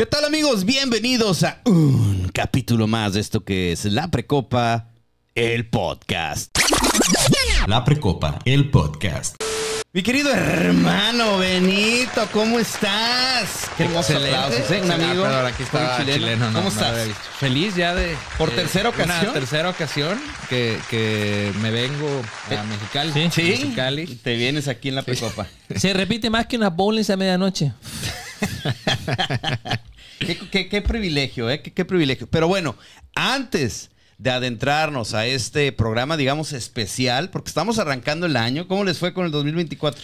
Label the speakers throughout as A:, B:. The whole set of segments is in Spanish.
A: ¿Qué tal amigos? Bienvenidos a un capítulo más de esto que es La Precopa, el podcast. La Precopa, el podcast. Mi querido hermano Benito, ¿cómo estás? Qué hermoso aplausos, Un amigo. aquí está chileno. chileno ¿Cómo estás?
B: Feliz ya de... Por eh, tercera ocasión. tercera ocasión que, me vengo a Mexicali. Sí. ¿Sí? te vienes aquí
A: en La Precopa.
C: Se repite más que una bowling a medianoche.
A: Qué, privilegio, ¿eh? Qué, qué privilegio. Pero bueno, antes de adentrarnos a este programa, digamos, especial, porque estamos arrancando el año, ¿cómo les fue con el 2024?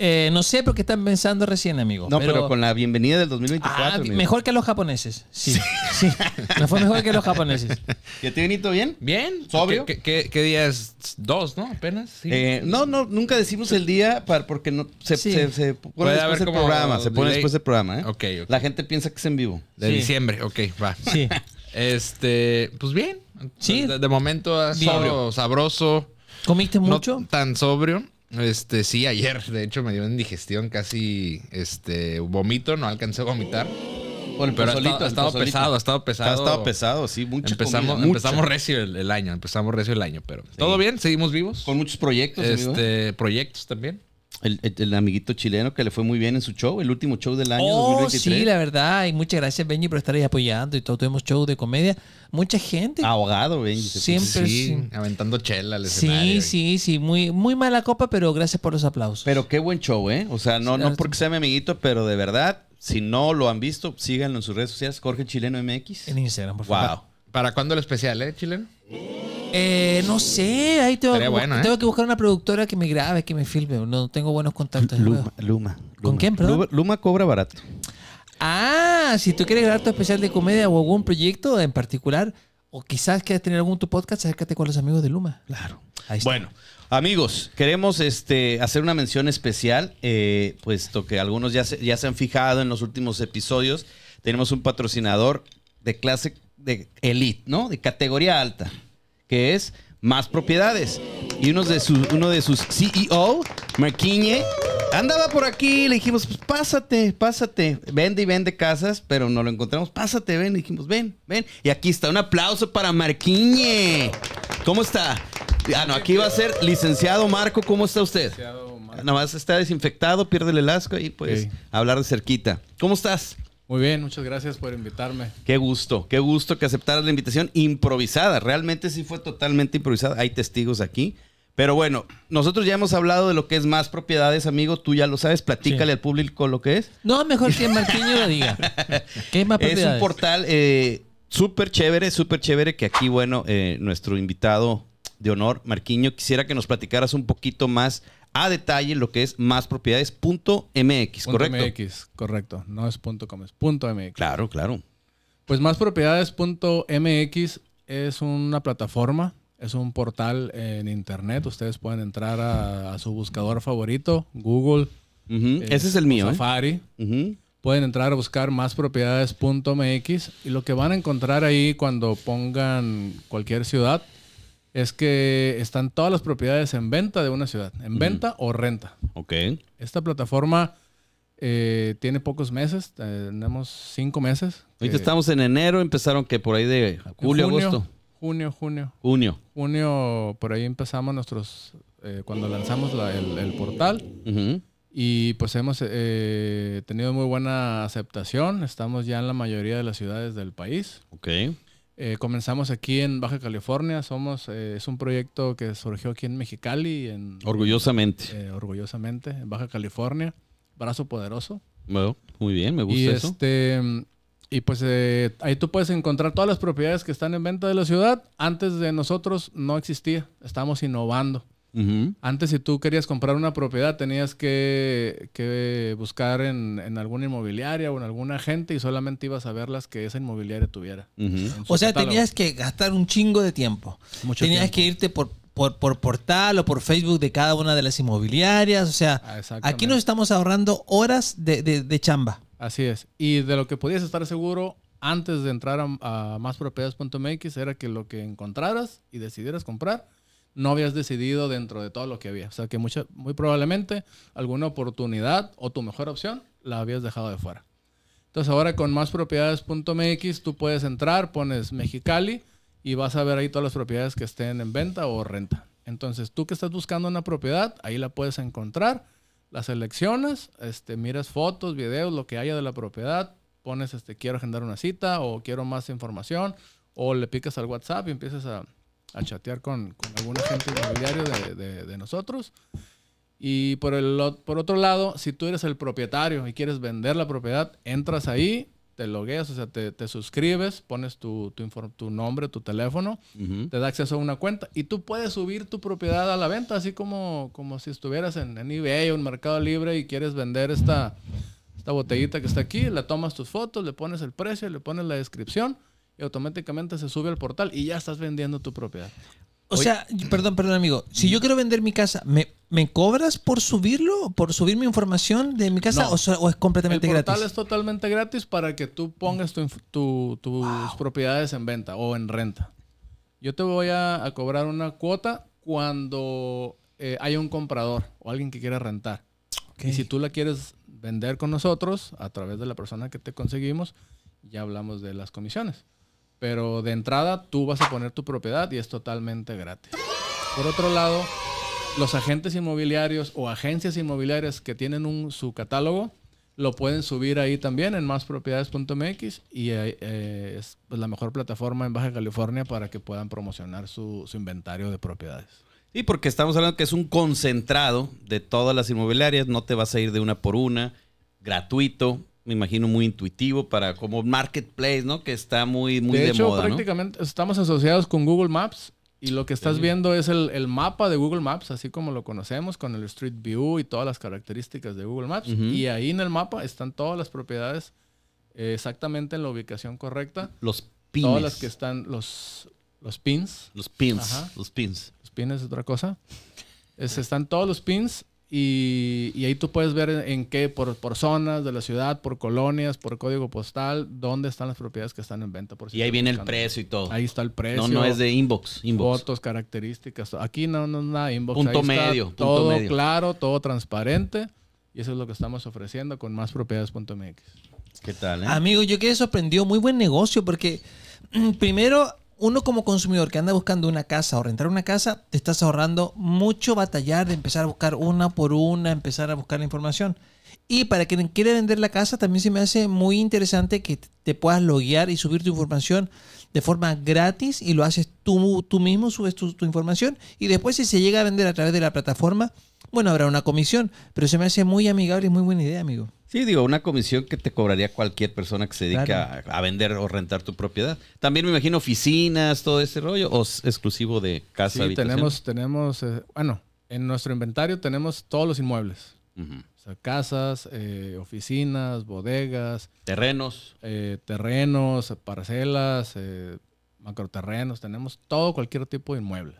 C: Eh, no sé qué están pensando recién, amigo. No, pero... con
A: la bienvenida del 2024. Ah, mejor
C: que los japoneses. Sí. sí. fue mejor que los japoneses. ¿Ya te venido bien?
B: Bien. ¿Sobrio? ¿Qué, día es? Dos, ¿no? Apenas.
A: Eh,
C: no, no, nunca decimos el día
A: para, porque no, se, se, se pone después del programa. Se pone después del programa, ¿eh? Okay, La
B: gente piensa que es en vivo. De diciembre, ok, va. Sí. este, pues bien. Sí. De, momento, sabroso. ¿Comiste mucho? tan sobrio. Este, sí, ayer, de hecho, me dio una indigestión, casi este vomito, no alcancé a vomitar. pero ha, estado, pesado, ha estado, pesado, ha estado pesado. sí, mucho empezamos, empezamos recio el, año, empezamos recio el año, pero todo bien, seguimos vivos. Con muchos proyectos, Este, ¿eh? proyectos también.
A: El, amiguito chileno que le fue muy bien en su show, el último show del año oh, Sí, la
C: verdad. Y muchas gracias, Benji, por estar ahí apoyando. Y todos tuvimos show de comedia. Mucha gente.
B: Ahogado, Benji.
C: Siempre.
B: aventando chela
A: Sí,
C: sí, sí. Muy, muy mala copa, pero gracias por los aplausos. Pero qué buen show, ¿eh?
A: O sea, no, no porque sea mi amiguito, pero de verdad, si no lo han visto, síganlo en sus redes sociales, Jorge Chileno MX. En Instagram, por favor. Wow. ¿Para cuándo el especial, eh, chileno?
C: Eh, no sé, ahí tengo, que, ¿eh? tengo que buscar una productora que me grabe, que me filme. No tengo buenos contactos. Luma, ¿Con quién, perdón? Luma, cobra barato. Ah, si tú quieres grabar tu especial de comedia o algún proyecto en particular, o quizás quieras tener algún tu podcast, acércate con los amigos de Luma. Claro.
A: Bueno, amigos, queremos este, hacer una mención especial, eh, puesto que algunos ya ya se han fijado en los últimos episodios. Tenemos un patrocinador de clase de elite, ¿no? De categoría alta, que es más propiedades. Y uno de sus, uno de sus CEO, Marquiñe, andaba por aquí, le dijimos, pues, pásate, pásate, vende y vende casas, pero no lo encontramos, pásate, ven, dijimos, ven, ven. Y aquí está, un aplauso para Marquiñe. ¿Cómo está? Ah, no, aquí va a ser licenciado Marco, ¿cómo está usted? Nada más está desinfectado, pierde el asco y pues hablar de cerquita. ¿Cómo estás? Muy bien, muchas
D: gracias por invitarme.
A: Qué gusto, qué gusto que aceptaras la invitación improvisada. Realmente sí fue totalmente improvisada. Hay testigos aquí. Pero bueno, nosotros ya hemos hablado de lo que es más propiedades, amigo. Tú ya lo sabes. Platícale al público lo que es.
C: No, mejor que Marquinho lo diga. Es un
A: portal eh, súper chévere, súper chévere. Que aquí, bueno, eh, nuestro invitado de honor, Marquiño, quisiera que nos platicaras un poquito más a detalle lo que es máspropiedades.mx, ¿correcto?
D: .mx, correcto. No es .com, es .mx. Claro, claro. Pues máspropiedades.mx es una plataforma, es un portal en internet. Ustedes pueden entrar a, su buscador favorito, Google. Eh, Ese es el mío. ¿eh? Safari. Pueden entrar a buscar máspropiedades.mx y lo que van a encontrar ahí cuando pongan cualquier ciudad es que están todas las propiedades en venta de una ciudad, en venta o renta. Ok. Esta plataforma eh, tiene pocos meses, tenemos cinco meses. Ahorita
A: estamos en enero, empezaron que por ahí de julio, agosto.
D: Junio, junio. Junio. Junio, por ahí empezamos nuestros, eh, cuando lanzamos el, portal. Y pues hemos eh, tenido muy buena aceptación. Estamos ya en la mayoría de las ciudades del país. Ok. Eh, comenzamos aquí en Baja California, somos, eh, es un proyecto que surgió aquí en Mexicali. En, orgullosamente. Eh, orgullosamente, en Baja California, Brazo Poderoso.
A: muy bien, me gusta eso.
D: Este, y pues ahí tú puedes encontrar todas las propiedades que están en venta de la ciudad. Antes de nosotros no existía, estamos innovando. Antes, si tú querías comprar una propiedad, tenías que, buscar en, alguna inmobiliaria o en alguna gente y solamente ibas a ver las que esa inmobiliaria tuviera. O sea, tenías que gastar un chingo de tiempo.
C: tenías que irte por, por, portal o por Facebook de cada una de las inmobiliarias. O sea, ah, aquí nos estamos ahorrando horas de, chamba.
D: Así es. Y de lo que podías estar seguro antes de entrar a, a era que lo que encontraras y decidieras comprar no habías decidido dentro de todo lo que había. O sea que muy probablemente alguna oportunidad o tu mejor opción la habías dejado de fuera. Entonces ahora con maspropiedades.mx tú puedes entrar, pones Mexicali y vas a ver ahí todas las propiedades que estén en venta o renta. Entonces tú que estás buscando una propiedad, ahí la puedes encontrar, Las seleccionas, este, miras fotos, videos, lo que haya de la propiedad, pones este, quiero agendar una cita o quiero más información o le picas al WhatsApp y empiezas a, a chatear con, con algún agente inmobiliario de, nosotros. Y por, el, por otro lado, si tú eres el propietario y quieres vender la propiedad, entras ahí, te logueas, o sea, te, te suscribes, pones tu, tu, nombre, tu teléfono, te da acceso a una cuenta y tú puedes subir tu propiedad a la venta, así como, como si estuvieras en, eBay o en Mercado Libre y quieres vender esta, esta botellita que está aquí, la tomas tus fotos, le pones el precio, le pones la descripción automáticamente se sube al portal y ya estás vendiendo tu propiedad.
C: O sea, perdón, perdón, amigo. Si yo mm. quiero vender mi casa, ¿me, cobras por subirlo? ¿Por subir mi información de mi casa? o, es completamente gratis? El portal es
D: totalmente gratis para que tú pongas tus propiedades en venta o en renta. Yo te voy a, cobrar una cuota cuando eh, hay un comprador o alguien que quiera rentar. Y si tú la quieres vender con nosotros, a través de la persona que te conseguimos, ya hablamos de las comisiones. Pero de entrada tú vas a poner tu propiedad y es totalmente gratis. Por otro lado, los agentes inmobiliarios o agencias inmobiliarias que tienen un, su catálogo lo pueden subir ahí también en máspropiedades.mx y eh, eh, es pues, la mejor plataforma en Baja California para que puedan promocionar su, inventario de propiedades.
A: Y porque estamos hablando que es un concentrado de todas las inmobiliarias, no te vas a ir de una por una, gratuito, me imagino, muy intuitivo para como
D: marketplace, ¿no? Que está muy, muy de, de hecho, moda, Prácticamente estamos asociados con Google Maps y lo que estás viendo es el, el, mapa de Google Maps, así como lo conocemos, con el Street View y todas las características de Google Maps. Y ahí en el mapa están todas las propiedades eh, exactamente en la ubicación correcta. Los pins. Todas las que están, los, los pins. Los pins. Los pins. Los pins es otra cosa. están todos los pins y, ahí tú puedes ver en qué, por, zonas de la ciudad, por colonias, por código postal, dónde están las propiedades que están en venta. Por y ahí viene el precio y todo. Ahí está el precio. No, no es de inbox. inbox. Fotos, características. Aquí no, no es nada inbox. Punto medio. todo claro, todo transparente. Y eso es lo que estamos ofreciendo con más ¿Qué tal? Eh? Amigo, yo quedé
C: sorprendido. Muy buen negocio porque primero uno como consumidor que anda buscando una casa o rentar una casa, te estás ahorrando mucho batallar de empezar a buscar una por una, empezar a buscar la información. Y para quien quiere vender la casa, también se me hace muy interesante que te puedas loguear y subir tu información de forma gratis y lo haces tú, tú mismo, subes tu información y después si se llega a vender a través de la plataforma, bueno, habrá una comisión, pero se me hace muy amigable y muy buena idea, amigo.
A: Sí, digo, una comisión que te cobraría cualquier persona que se dedica a, vender o rentar tu propiedad. También me imagino oficinas, todo ese rollo, o exclusivo de casa. Sí, tenemos,
D: tenemos, eh, bueno, en nuestro inventario tenemos todos los inmuebles. o sea, casas, eh, oficinas, bodegas.
A: Terrenos.
D: Eh, terrenos, parcelas, macroterrenos. Tenemos todo, cualquier tipo de inmueble.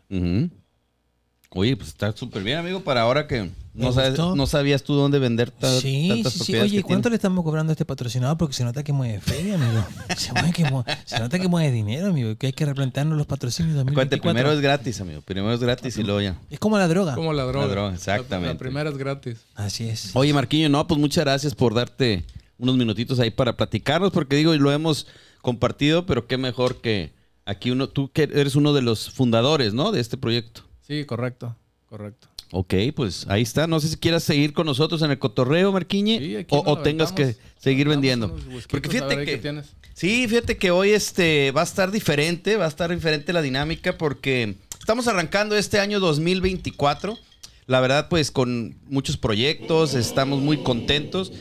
A: Oye, pues está súper bien, amigo, para ahora que no, sabes, no sabías tú dónde vender ta, sí, sí, sí. Oye, ¿cuánto
C: le estamos cobrando a este patrocinador? Porque se nota que mueve feria, amigo. se, nota que mueve dinero, amigo, que hay que replantearnos los patrocinios. también. Cuente, primero es
A: gratis, amigo. Primero es gratis y luego ya.
C: Es como la droga. Como la droga. La droga,
A: exactamente. La,
C: primera es gratis. Así es.
A: Oye, Marquillo, no, pues muchas gracias por darte unos minutitos ahí para platicarnos, porque digo, lo hemos compartido, pero qué mejor que aquí uno, tú que eres uno de los fundadores, ¿no? De este proyecto.
D: Sí, correcto, correcto.
A: Ok, pues ahí está. No sé si quieras seguir con nosotros en el cotorreo, Marquiñe, o, tengas que seguir vendiendo.
D: Porque fíjate que,
A: sí, fíjate que hoy este va a estar diferente, va a estar diferente la dinámica porque estamos arrancando este año 2024. La verdad, pues con muchos proyectos, estamos muy contentos.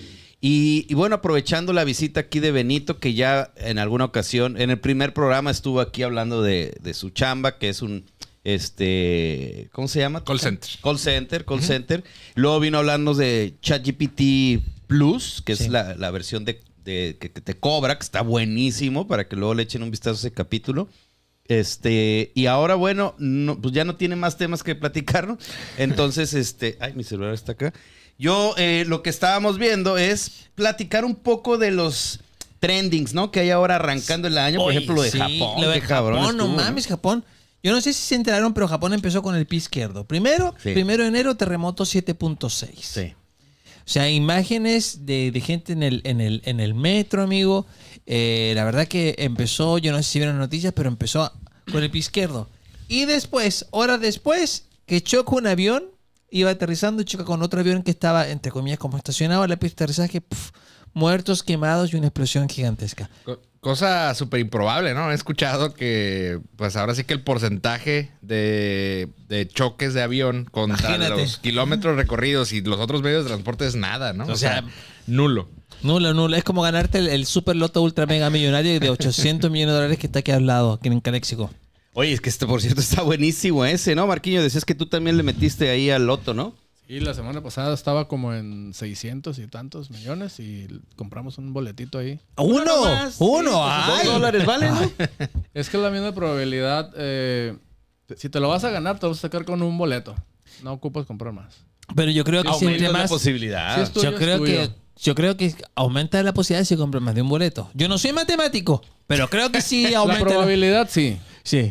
A: Y, bueno, aprovechando la visita aquí de Benito, que ya en alguna ocasión, en el primer programa estuvo aquí hablando de su chamba, que es un este, ¿cómo se llama? Call center. Call center, call center. Luego vino a de ChatGPT Plus, que es la, versión de, que, te cobra, que está buenísimo para que luego le echen un vistazo a ese capítulo. Este, y ahora, bueno, pues ya no tiene más temas que platicar, Entonces, este, ay, mi celular está acá. Yo eh, lo que estábamos viendo es platicar un poco de los trendings, ¿no? Que hay ahora arrancando el año, por ejemplo, lo de Japón. Lo no mames,
C: Japón. Yo no sé si se enteraron, pero Japón empezó con el pie izquierdo. Primero, primero de enero, terremoto 7.6. Sí. O sea, imágenes de, gente en el, metro, amigo. Eh, la verdad que empezó, yo no sé si vieron las noticias, pero empezó con el pie izquierdo. Y después, horas después, que choca un avión, iba aterrizando y choca con otro avión que estaba, entre comillas, como estacionado El la aterrizaje. muertos, quemados y una explosión gigantesca
B: cosa súper improbable, ¿no? He escuchado que, pues ahora sí que el porcentaje de, choques de avión contra los kilómetros recorridos y los otros medios
C: de transporte es nada, ¿no? O, sea, nulo. Nulo, nulo. Es como ganarte el, super loto ultra mega millonario de 800 millones de dólares que está aquí al lado, aquí en Caléxico.
A: Oye, es que este, por cierto, está buenísimo ese, ¿no, Marquillo? Decías que tú también le metiste ahí al loto, ¿no?
D: Y la semana pasada estaba como en 600 y tantos millones y compramos un boletito ahí. ¡Uno! ¡Uno! Pues, ay. dólares vale, Es que la misma probabilidad. Eh, si te lo vas a ganar, te vas a sacar con un boleto. No ocupas comprar más. Pero yo creo que aumenta más. la posibilidad. yo creo que
C: yo creo que aumenta la posibilidad si compras más de un boleto. Yo
D: no soy matemático,
C: pero creo que sí aumenta. la probabilidad
D: sí.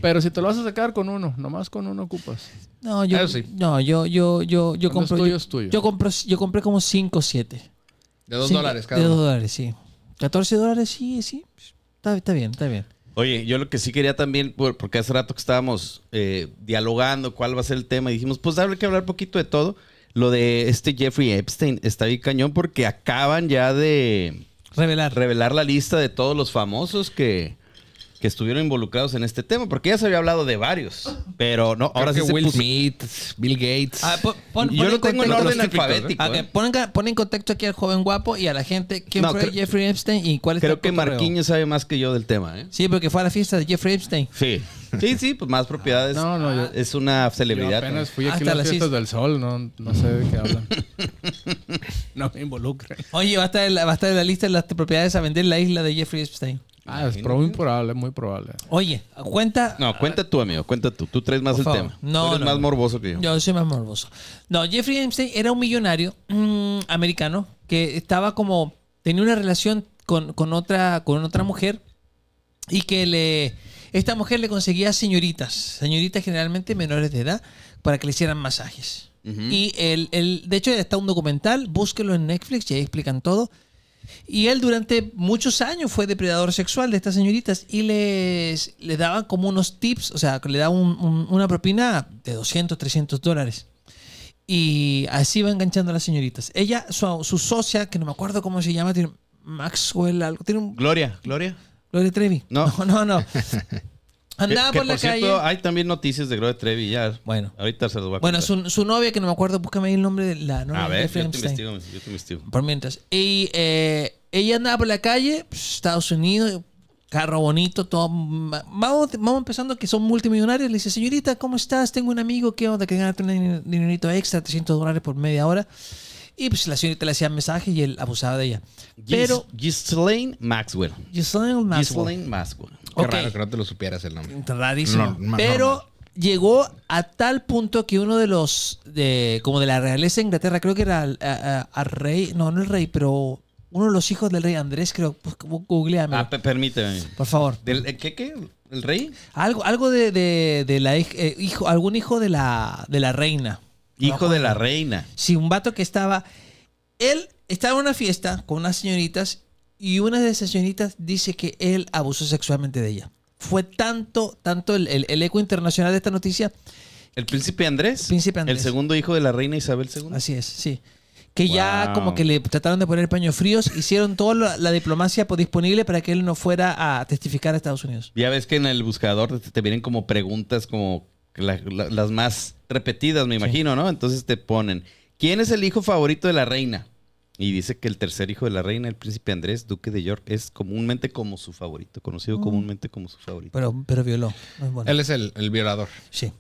D: Pero si te lo vas a sacar con uno, nomás con uno ocupas.
C: No, yo. No, yo, yo, yo, yo compro. yo, compré, como 5 o 7. De 2 dólares cada De 2 dólares, sí. 14 dólares, sí, sí. Está, bien, está bien.
A: Oye, yo lo que sí quería también, porque hace rato que estábamos eh, dialogando cuál va a ser el tema, y dijimos, pues darle que hablar poquito de todo. Lo de este Jeffrey Epstein está ahí cañón porque acaban ya de. Revelar. Revelar la lista de todos los famosos que que estuvieron involucrados en este tema, porque ya se había hablado de varios, pero no, ahora sí se Will Smith, Bill Gates. Ah, yo lo tengo en orden alfabético. ¿eh?
C: ...ponen pon, en contexto aquí al joven guapo y a la gente quién fue Jeffrey Epstein y cuál es Creo que Marquinhos
A: sabe más que yo del tema, ¿eh? Sí, porque fue a la fiesta de Jeffrey Epstein. Sí. Sí, sí, pues más propiedades. No, no,
D: ah, es una celebridad. Yo apenas fui aquí a las, las fiestas del sol, no, no sé de qué hablan. no me involucre
C: Oye, va a estar en la lista de las propiedades a vender la isla de Jeffrey Epstein. Ah, es muy probable, es muy
D: probable.
A: Oye, cuenta. No, cuenta tú, amigo, cuenta tú. Tú traes más el tema. No, tú eres más morboso que yo.
C: Yo soy más morboso. No, Jeffrey Epstein era un millonario mm, americano que estaba como. tenía una relación con, con, otra, con otra mujer y que le. Esta mujer le conseguía señoritas, señoritas generalmente menores de edad, para que le hicieran masajes. Y el, de hecho está un documental, búsquelo en Netflix y ahí explican todo. Y él durante muchos años fue depredador sexual de estas señoritas y les, le como unos tips, o sea, le daba una propina de 200, 300 dólares. Y así iba enganchando a las señoritas. Ella, su, su socia, que no me acuerdo cómo se llama, tiene Maxwell algo. Tiene
A: Gloria, Gloria.
C: Gloria Trevi. No, no, no. no. Andaba por la calle.
A: hay también noticias de Gloria
C: Trevi ya. Bueno. Ahorita se los voy a contar. Bueno, su, novia, que no me acuerdo, búscame ahí el nombre de la novia. A ver, yo te, investigo, yo te investigo. Por mientras. Y eh, ella andaba por la calle, pues, Estados Unidos, carro bonito, todo. Vamos, empezando que son multimillonarios. Le dice, señorita, ¿cómo estás? Tengo un amigo que onda que gana un dinerito extra, 300 dólares por media hora. Y pues la señorita le hacía mensajes y él abusaba de ella. Pero. Maxwell. Gislaine Maxwell. Gislaine Maxwell. Qué raro
B: que no te lo supieras el nombre.
C: Pero llegó a tal punto que uno de los, de, como de la realeza de Inglaterra, creo que era el rey, no, no el rey, pero uno de los hijos del rey Andrés, creo, pues, googleame. Ah, permíteme. Por favor. Eh, qué? ¿El rey? Algo, algo de, la eh, hijo, algún hijo de la, de la reina. Hijo de la reina. Sí, un vato que estaba, él estaba en una fiesta con unas señoritas y una de esas señoritas dice que él abusó sexualmente de ella. Fue tanto, tanto el, eco internacional de esta noticia. ¿El príncipe Andrés? El segundo hijo de la reina Isabel II. Así es, sí. Que ya como que le trataron de poner paños fríos, hicieron toda la, diplomacia disponible para que él no fuera a testificar a Estados Unidos.
A: Ya ves que en el buscador te, vienen como preguntas como las más repetidas, me imagino, ¿no? Entonces te ponen, ¿quién es el hijo favorito de la reina? Y dice que el tercer hijo de la reina, el príncipe Andrés, duque de York, es comúnmente como su favorito, conocido mm. comúnmente como su favorito. Pero, pero violó. Él es el, violador. Sí.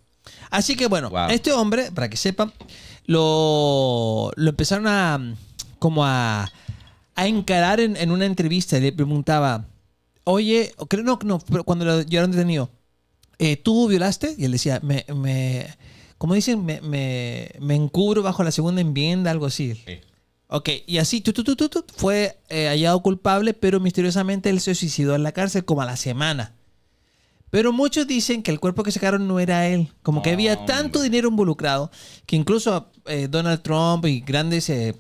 C: Así que bueno, este hombre, para que sepan, lo, empezaron a como a, encarar en, una entrevista. Le preguntaba, oye, creo, no, no, pero cuando lo llevaron detenido, eh, ¿tú violaste? Y él decía, me, me como dicen, me, me encubro bajo la segunda enmienda, algo así. Sí. Ok, y así fue eh, hallado culpable, pero misteriosamente él se suicidó en la cárcel como a la semana. Pero muchos dicen que el cuerpo que sacaron no era él. Como que había tanto dinero involucrado que incluso eh, Donald Trump y grandes eh,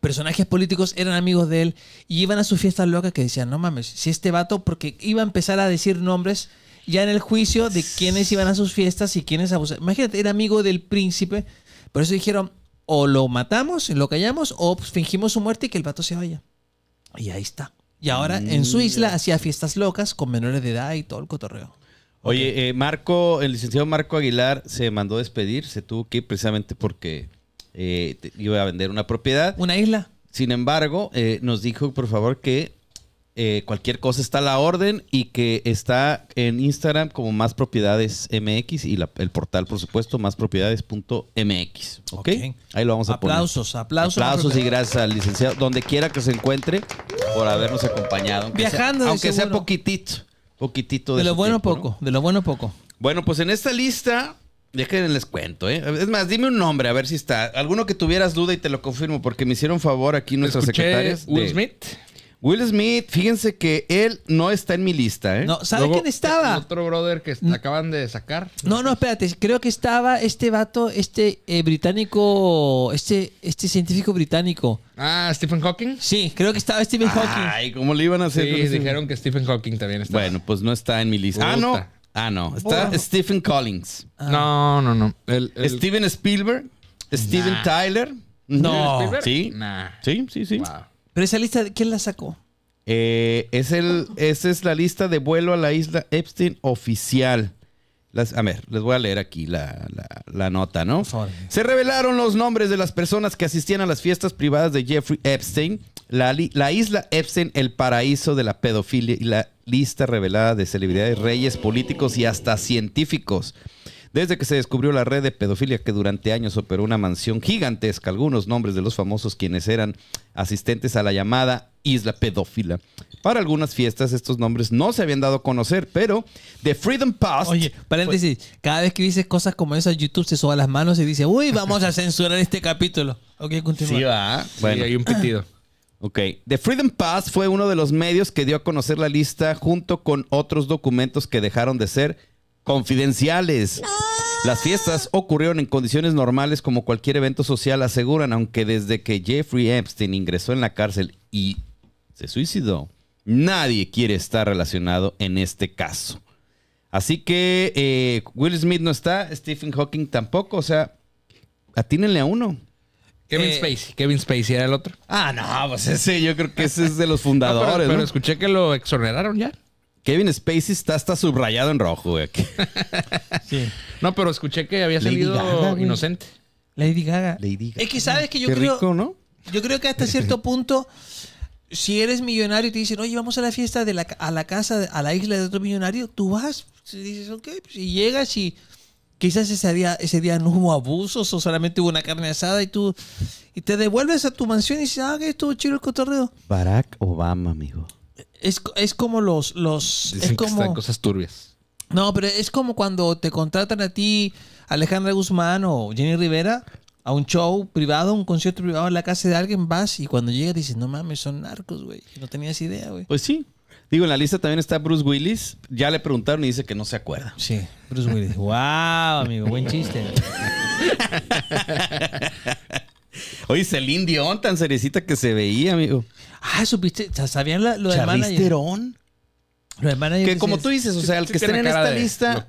C: personajes políticos eran amigos de él y iban a sus fiestas locas que decían, no mames, si este vato, porque iba a empezar a decir nombres ya en el juicio de quiénes iban a sus fiestas y quiénes abusaban. Imagínate, era amigo del príncipe. Por eso dijeron, o lo matamos, lo callamos, o fingimos su muerte y que el vato se vaya. Y ahí está. Y ahora en su isla hacía fiestas locas con menores de edad y todo el cotorreo.
A: Oye, eh, Marco, el licenciado Marco Aguilar se mandó a despedir, se tuvo que ir precisamente porque eh, iba a vender una propiedad. ¿Una isla? Sin embargo, eh, nos dijo, por favor, que eh, cualquier cosa está a la orden y que está en Instagram como más propiedades MX y el portal, por supuesto, más ¿ok? Ahí lo vamos a poner. Aplausos,
C: aplausos. y
A: gracias al licenciado, donde quiera que se encuentre, por habernos acompañado. Viajando, aunque sea poquitito. Poquitito de, lo bueno poco,
C: de lo bueno poco.
A: Bueno, pues en esta lista, déjenme les cuento, ¿eh? Es más, dime un nombre, a ver si está. Alguno que tuvieras duda y te lo confirmo, porque me hicieron favor aquí nuestras Escuché secretarias. Will Smith. Will Smith, fíjense que él
C: no está en mi lista, ¿eh? No, ¿sabe quién
B: estaba? Otro brother que mm. acaban de sacar.
C: No, no, espérate. Creo que estaba este vato, este eh, británico, este, este científico británico.
B: Ah, Stephen Hawking. Sí, creo que estaba Stephen Hawking. Ay, ¿cómo le iban a hacer? Sí, este dijeron que Stephen Hawking también
A: estaba. Bueno, pues no está en mi lista. Ah, no. Ah, no. Está Stephen Collins. Ah.
B: No, no, no. El, Steven Spielberg.
C: Steven Tyler.
A: No.
C: ¿Sí? sí. Sí, sí, pero esa lista, ¿quién la sacó?
B: Eh, es el,
A: esa es la lista de vuelo a la isla Epstein oficial. a ver, les voy a leer aquí la, nota, ¿no? Se revelaron los nombres de las personas que asistían a las fiestas privadas de Jeffrey Epstein. La, la isla Epstein, el paraíso de la pedofilia y la lista revelada de celebridades, reyes, políticos y hasta científicos. Desde que se descubrió la red de pedofilia que durante años operó una mansión gigantesca, algunos nombres de los famosos quienes eran asistentes a la llamada isla pedófila. Para algunas fiestas estos nombres no se habían dado a conocer, pero The Freedom Pass... Oye, paréntesis,
C: cada vez que dices cosas como esas, YouTube se soba las manos y dice, uy, vamos a censurar este capítulo. Ok, continúa.
A: Sí, va. Bueno, hay un pitido. Ok. The Freedom Pass fue uno de los medios que dio a conocer la lista junto con otros documentos que dejaron de ser confidenciales. Las fiestas ocurrieron en condiciones normales como cualquier evento social, aseguran, aunque desde que Jeffrey Epstein ingresó en la cárcel y se suicidó, nadie quiere estar relacionado en este caso. Así que eh, Will Smith no está, Stephen Hawking tampoco, o sea, atínenle a uno.
B: Kevin eh, Spacey, Kevin Spacey era el otro. Ah, no, pues ese yo creo que ese es de los fundadores. no, pero, escuché que lo exoneraron
C: ya.
A: Kevin Spacey está hasta subrayado en rojo, güey. No,
B: pero
C: escuché que había salido inocente. Lady Gaga. Lady Gaga. Es que sabes que yo creo. ¿no? Yo creo que hasta cierto punto, si eres millonario y te dicen, oye, vamos a la fiesta de la, a la casa, a la isla de otro millonario, tú vas. dices, ok, pues, y llegas y quizás ese día, ese día no hubo abusos o solamente hubo una carne asada y tú y te devuelves a tu mansión y dices, ah, que estuvo chido el cotorreo.
A: Barack Obama, amigo.
C: Es, como los... los Dicen cosas turbias. No, pero es como cuando te contratan a ti, Alejandra Guzmán o Jenny Rivera, a un show privado, un concierto privado en la casa de alguien, vas y cuando llega dices, no mames, son narcos, güey. No tenías idea, güey. Pues sí. Digo, en la lista
A: también está Bruce Willis. Ya le preguntaron y dice que no se acuerda. Sí, Bruce Willis. wow, amigo, buen chiste. Oye, Celine Dion, tan seriecita que se veía, amigo. Ah, supiste, ¿sabían lo del manager?
C: Theron? Lo del manager. Que como tú dices, o sea, el que estén en esta lista.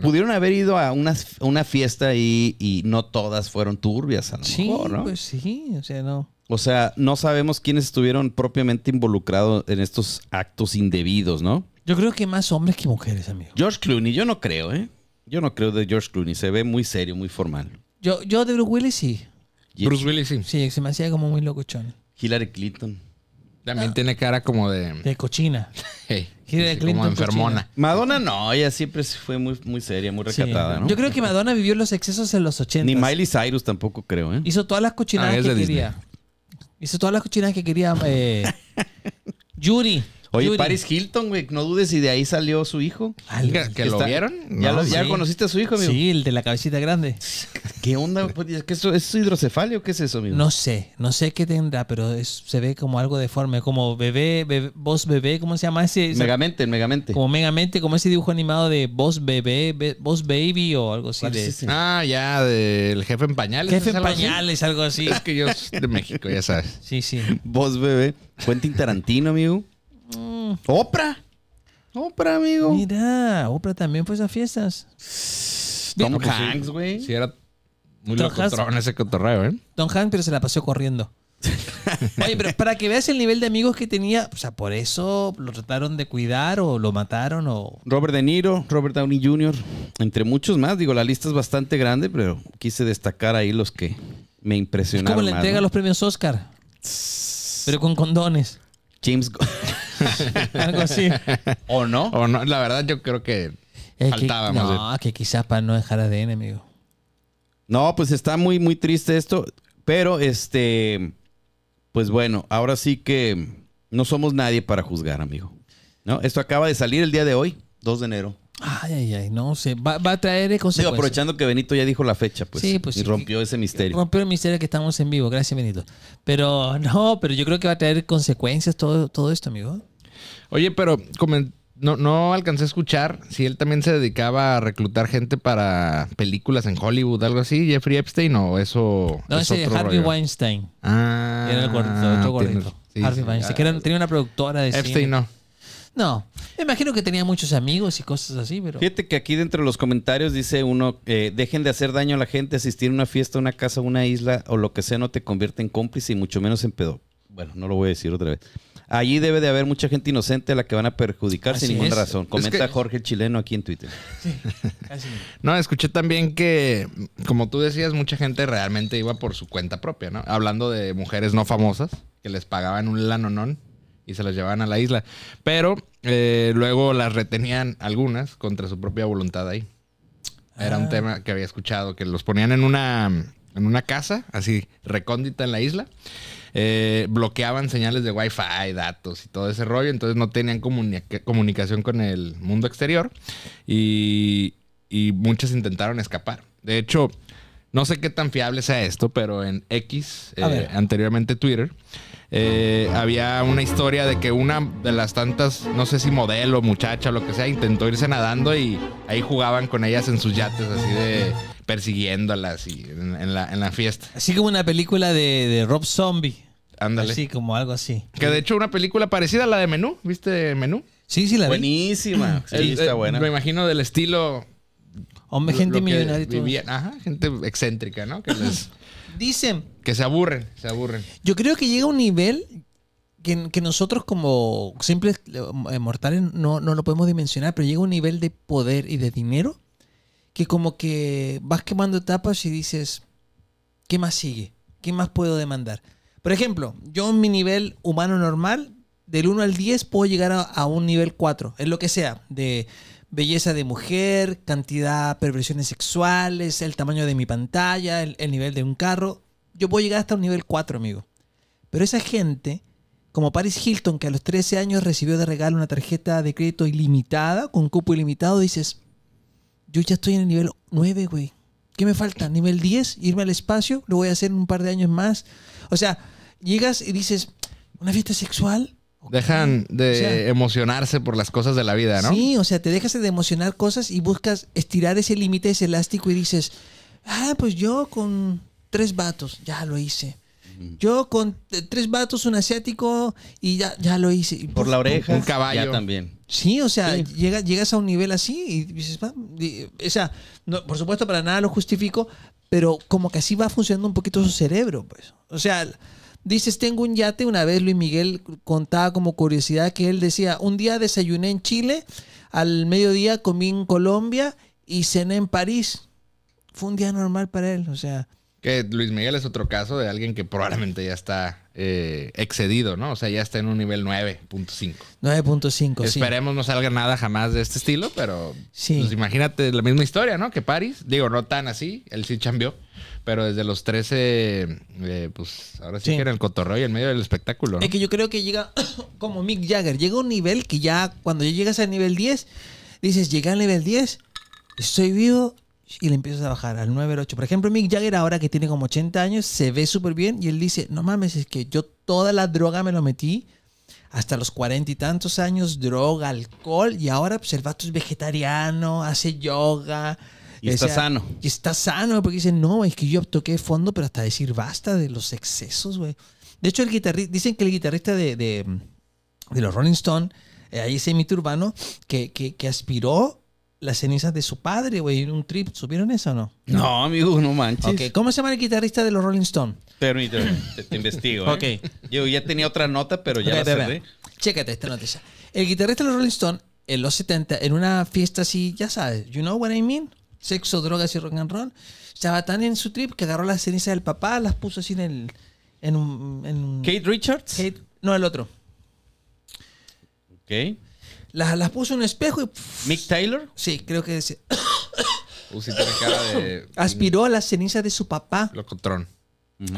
A: Pudieron haber ido a una, una fiesta y, y no todas fueron turbias, a lo mejor, ¿no? Pues
C: sí, o sea, no.
A: O sea, no sabemos quiénes estuvieron propiamente involucrados en estos actos indebidos, ¿no?
C: Yo creo que más hombres que mujeres, amigo.
A: George Clooney, yo no creo, ¿eh? Yo no creo de George Clooney. Se ve muy serio, muy formal.
C: Yo, yo de Bruce Willis sí. Bruce Willis sí. Sí, se me hacía como muy locochón.
A: Hillary Clinton. También ah. tiene cara como de. cochina. como enfermona. Madonna no, ella siempre fue muy, muy seria, muy recatada, ¿no? Yo creo
C: que Madonna vivió los excesos en los 80. Ni Miley
A: Cyrus tampoco creo,
C: ¿eh? Hizo todas las cochinadas ah, que quería. Hizo todas las cochinadas que quería. Eh, Yuri. Oye, Paris
A: Hilton, güey, no dudes si de ahí salió su hijo. Ah, ¿Que, lo vieron? ¿Ya, conociste a su hijo, amigo? Sí,
C: el de la cabecita grande.
A: ¿Qué onda? Pues, es, ¿Es hidrocefalia o qué es eso, amigo? No
C: sé, no sé qué tendrá, pero se ve como algo deforme, como bebé, bebé, voz bebé, ¿cómo se llama ese? Megamente, Megamente. Como Megamente, como ese dibujo animado de Vos bebé, Vos voz baby o algo así. ah, ya, del jefe en pañales. Jefe en pañales, algo así. Es que yo de México,
A: ya sabes. Sí, sí. Voz bebé. Fuente Tarantino, amigo. Oprah.
C: Mm. Oprah, amigo. Mira, Oprah también fue pues, a fiestas. Tom pues Hanks, güey. Sí, era
B: muy en ese cotorreo, ¿eh?
C: Tom Hanks, pero se la pasó corriendo. Oye, pero para que veas el nivel de amigos que tenía, o sea, por eso lo trataron de
A: cuidar o lo mataron o... Robert De Niro, Robert Downey Jr., entre muchos más. Digo, la lista es bastante grande, pero quise destacar ahí los que me impresionaron. Es como la entrega los
C: premios Oscar, pero con condones. James... Algo así. ¿O no? O no, la verdad yo creo que faltábamos. Eh, que, no, que quizás para no dejar ADN, amigo.
A: No, pues está muy, muy triste esto. Pero este, pues bueno, ahora sí que no somos nadie para juzgar, amigo. ¿No? Esto acaba de salir el día de hoy, 2 de enero.
C: Ay, ay, ay, no sé. Va, a traer consecuencias. aprovechando
A: que Benito ya dijo la fecha, pues. Sí, pues y rompió ese misterio.
C: Rompió el misterio que estamos en vivo. Gracias, Benito. Pero no, pero yo creo que va a traer consecuencias todo, todo esto, amigo. Oye, pero
B: no, alcancé a escuchar si él también se dedicaba a reclutar gente para películas en Hollywood, algo así, Jeffrey Epstein o eso. No, ese Harvey
C: Weinstein. Ah.
A: Era el otro gordito. sí, Harvey Weinstein, que tenía una productora de Epstein no.
C: No, me imagino que tenía muchos amigos y cosas así, pero...
A: Fíjate que aquí dentro de los comentarios dice uno, eh, dejen de hacer daño a la gente, asistir a una fiesta, una casa, una isla o lo que sea, no te convierte en cómplice y mucho menos en pedo. Bueno, no lo voy a decir otra vez. Allí debe de haber mucha gente inocente a la que van a perjudicar sin ninguna razón. Comenta Jorge Chileno aquí en Twitter.
B: no, escuché también que, como tú decías, mucha gente realmente iba por su cuenta propia, ¿no? Hablando de mujeres no famosas que les pagaban un lanonón y se las llevaban a la isla. Pero eh, luego las retenían algunas contra su propia voluntad ahí. Era un ah. tema que había escuchado, que los ponían en una en una casa, así recóndita en la isla. Eh, bloqueaban señales de Wi-Fi, datos y todo ese rollo, entonces no tenían comunicación con el mundo exterior y, muchas intentaron escapar. De hecho, no sé qué tan fiable sea esto, pero en X, eh, anteriormente Twitter, eh, ah. había una historia de que una de las tantas, no sé si modelo, muchacha, lo que sea, intentó irse nadando y ahí jugaban con ellas en sus yates así de persiguiéndolas y en, la, en la fiesta. Así como una película de, Rob Zombie. Ándale. Así como algo así. Que de hecho una película parecida a la de Menú, ¿viste Menú? Sí, sí la vi. Buenísima. Sí, está eh, buena. Me imagino del estilo Hombre, gente millonaria. ajá,
C: gente excéntrica, ¿no? Que Dicen.
B: Que se aburren, se aburren.
C: Yo creo que llega un nivel que, nosotros como simples eh, mortales no, no lo podemos dimensionar, pero llega un nivel de poder y de dinero que como que vas quemando etapas y dices, ¿qué más sigue? ¿Qué más puedo demandar? Por ejemplo, yo en mi nivel humano normal, del 1 al 10 puedo llegar a, un nivel 4, en lo que sea, de belleza de mujer, cantidad de perversiones sexuales, el tamaño de mi pantalla, el, el, nivel de un carro. Yo puedo llegar hasta un nivel 4, amigo. Pero esa gente, como Paris Hilton, que a los 13 años recibió de regalo una tarjeta de crédito ilimitada, con cupo ilimitado, dices, yo ya estoy en el nivel 9, güey. ¿Qué me falta? Nivel 10, irme al espacio, lo voy a hacer en un par de años más. O sea, llegas y dices, ¿una fiesta sexual?
B: Dejan de emocionarse por
C: las cosas de la vida, ¿no? Sí, o sea, te dejas de emocionar cosas y buscas estirar ese límite, ese elástico y dices, ah, pues yo con tres vatos, ya lo hice. Yo con tres vatos, un asiático y ya, ya lo hice. Por, la pues, oreja. Un caballo. también. Sí, o sea, llegas a un nivel así y dices, o sea, por supuesto para nada lo justifico, pero como que así va funcionando un poquito su cerebro, pues. O sea, dices, tengo un yate, una vez Luis Miguel contaba como curiosidad que él decía, un día desayuné en Chile, al mediodía comí en Colombia y cené en París. Fue un día normal para él, o sea,
B: Luis Miguel es otro caso de alguien que probablemente ya está eh, excedido, ¿no? O sea, ya está en un nivel 9.5.
C: 9.5, sí.
B: Esperemos no salga nada jamás de este estilo, pero sí. pues imagínate la misma historia, ¿no? Que Paris, digo, no tan así, él sí cambió, pero desde los 13, eh, pues ahora sí, que era el cotorreo y en medio del espectáculo. Es que
C: yo creo que llega, como Mick Jagger, llega un nivel que ya, cuando ya llegas al nivel 10, dices, llegué al nivel 10, estoy vivo, y le empiezas a bajar al 9, al 8. Por ejemplo, Mick Jagger ahora que tiene como 80 años se ve súper bien y él dice, no mames, es que yo toda la droga me lo metí hasta los cuarenta y tantos años, droga, alcohol y ahora pues el vato es vegetariano, hace yoga. Y está sano. Y está sano porque dice, no, es que yo toqué fondo, pero hasta decir basta de los excesos, güey. De hecho, el guitarrista, dicen que el guitarrista de, de, los Rolling Stone, eh, ahí ese mito urbano, que, que, que aspiró las cenizas de su padre, güey, en un trip. ¿Supieron eso o no?
A: No, amigo, no manches. Ok,
C: ¿cómo se llama el guitarrista de los Rolling Stones?
A: Permíteme, te, investigo. ¿eh? Ok. Yo ya tenía otra nota, pero ya se
C: Chécate esta noticia. El guitarrista de los Rolling Stones, en los 70, en una fiesta así, ya sabes, you know what I mean? Sexo, drogas y rock and roll. Estaba tan en su trip que agarró las cenizas del papá, las puso así en el... En un, ¿Kate Richards? Kate, no, el otro. Ok. Las, puso en un espejo y. ¿Mick Taylor? Sí, creo que sí. Aspiró a las cenizas de su papá. Locotrón.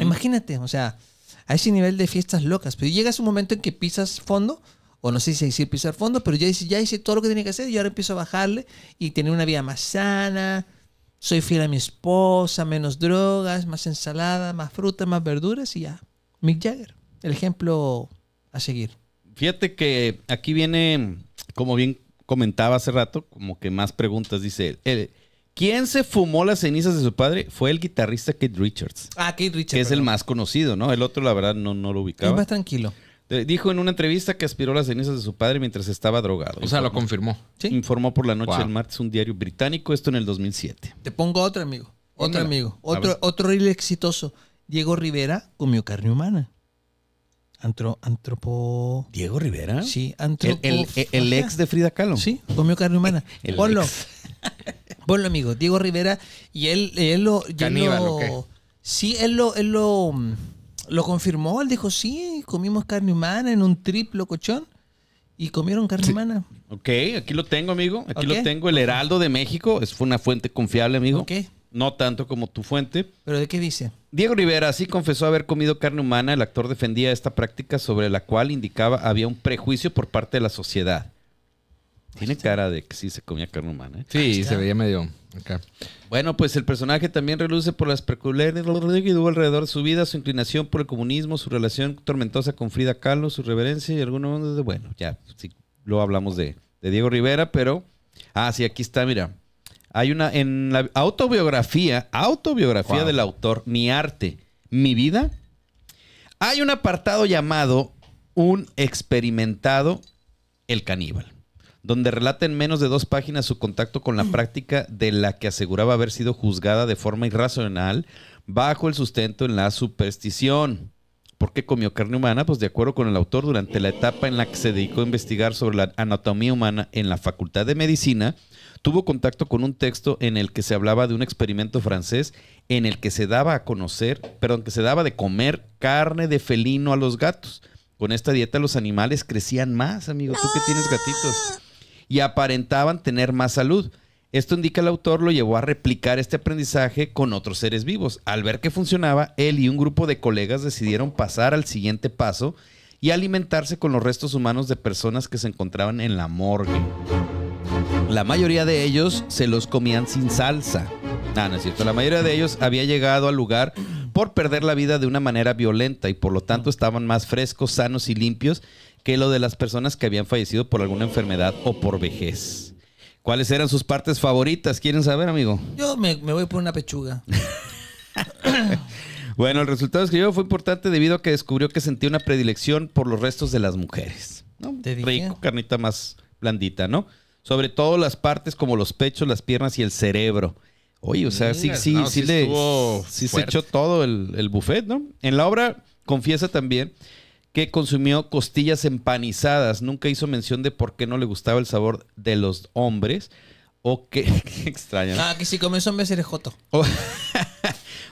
C: Imagínate, o sea, a ese nivel de fiestas locas. Pero llegas un momento en que pisas fondo, o no sé si decir pisar fondo, pero ya hice, ya hice todo lo que tenía que hacer y ahora empiezo a bajarle y tener una vida más sana. Soy fiel a mi esposa, menos drogas, más ensalada, más fruta, más verduras y ya. Mick Jagger, el ejemplo a seguir
A: fíjate que aquí viene, como bien comentaba hace rato, como que más preguntas. Dice, él, ¿quién se fumó las cenizas de su padre? Fue el guitarrista Kate Richards. Ah, Kate Richards. Que es el más conocido, ¿no? El otro, la verdad, no, no lo ubicaba. Es más tranquilo. Dijo en una entrevista que aspiró las cenizas de su padre mientras estaba drogado. O sea, lo confirmó. ¿Sí? Informó por la noche del martes un diario británico, esto en el 2007.
C: Te pongo otro amigo, otro amigo, otro, otro exitoso. Diego Rivera comió carne humana antropo. Diego Rivera. Sí, antropo. El, ex de Frida Kahlo. Sí, comió carne humana. Ponlo. Ponlo, amigo. Diego Rivera. Y él, él lo. Caníbal, Sí, él lo, él lo, lo confirmó. Él dijo: Sí, comimos carne humana en un triplo cochón. Y comieron carne humana.
A: Ok, aquí lo tengo, amigo. Aquí lo tengo. El Heraldo de México. Es, fue una fuente confiable, amigo. Ok no tanto como tu fuente.
C: ¿Pero de qué dice?
A: Diego Rivera sí confesó haber comido carne humana. El actor defendía esta práctica sobre la cual indicaba había un prejuicio por parte de la sociedad. Tiene cara de que sí se comía carne humana. ¿eh? Sí, se veía medio. Bueno, pues el personaje también reluce por las peculiaridades que tuvo alrededor de su vida, su inclinación por el comunismo, su relación tormentosa con Frida Kahlo, su reverencia y algunos de. Bueno, ya, sí, lo hablamos de, de Diego Rivera, pero. Ah, sí, aquí está, mira. Hay una, en la autobiografía, autobiografía del autor, mi arte, mi vida, hay un apartado llamado Un experimentado, el caníbal, donde relata en menos de dos páginas su contacto con la mm. práctica de la que aseguraba haber sido juzgada de forma irracional bajo el sustento en la superstición. ¿Por qué comió carne humana? Pues de acuerdo con el autor, durante la etapa en la que se dedicó a investigar sobre la anatomía humana en la Facultad de Medicina, tuvo contacto con un texto en el que se hablaba de un experimento francés en el que se daba a conocer, perdón, que se daba de comer carne de felino a los gatos. Con esta dieta los animales crecían más, amigo, tú que tienes gatitos, y aparentaban tener más salud. Esto indica el autor lo llevó a replicar este aprendizaje con otros seres vivos. Al ver que funcionaba, él y un grupo de colegas decidieron pasar al siguiente paso y alimentarse con los restos humanos de personas que se encontraban en la morgue la mayoría de ellos se los comían sin salsa. Ah, no es cierto. La mayoría de ellos había llegado al lugar por perder la vida de una manera violenta y por lo tanto estaban más frescos, sanos y limpios que lo de las personas que habían fallecido por alguna enfermedad o por vejez. ¿Cuáles eran sus partes favoritas? ¿Quieren saber, amigo?
C: Yo me, voy por una pechuga.
A: bueno, el resultado yo fue importante debido a que descubrió que sentía una predilección por los restos de las mujeres. Rico, carnita más blandita, ¿no? Sobre todo las partes como los pechos, las piernas y el cerebro. Oye, o sea, sí, sí, sí, le, se echó todo el, buffet, ¿no? En la obra confiesa también que consumió costillas empanizadas. Nunca hizo mención de por qué no le gustaba el sabor de los hombres. O que. Qué extraño. Ah,
C: que si comes hombres eres joto.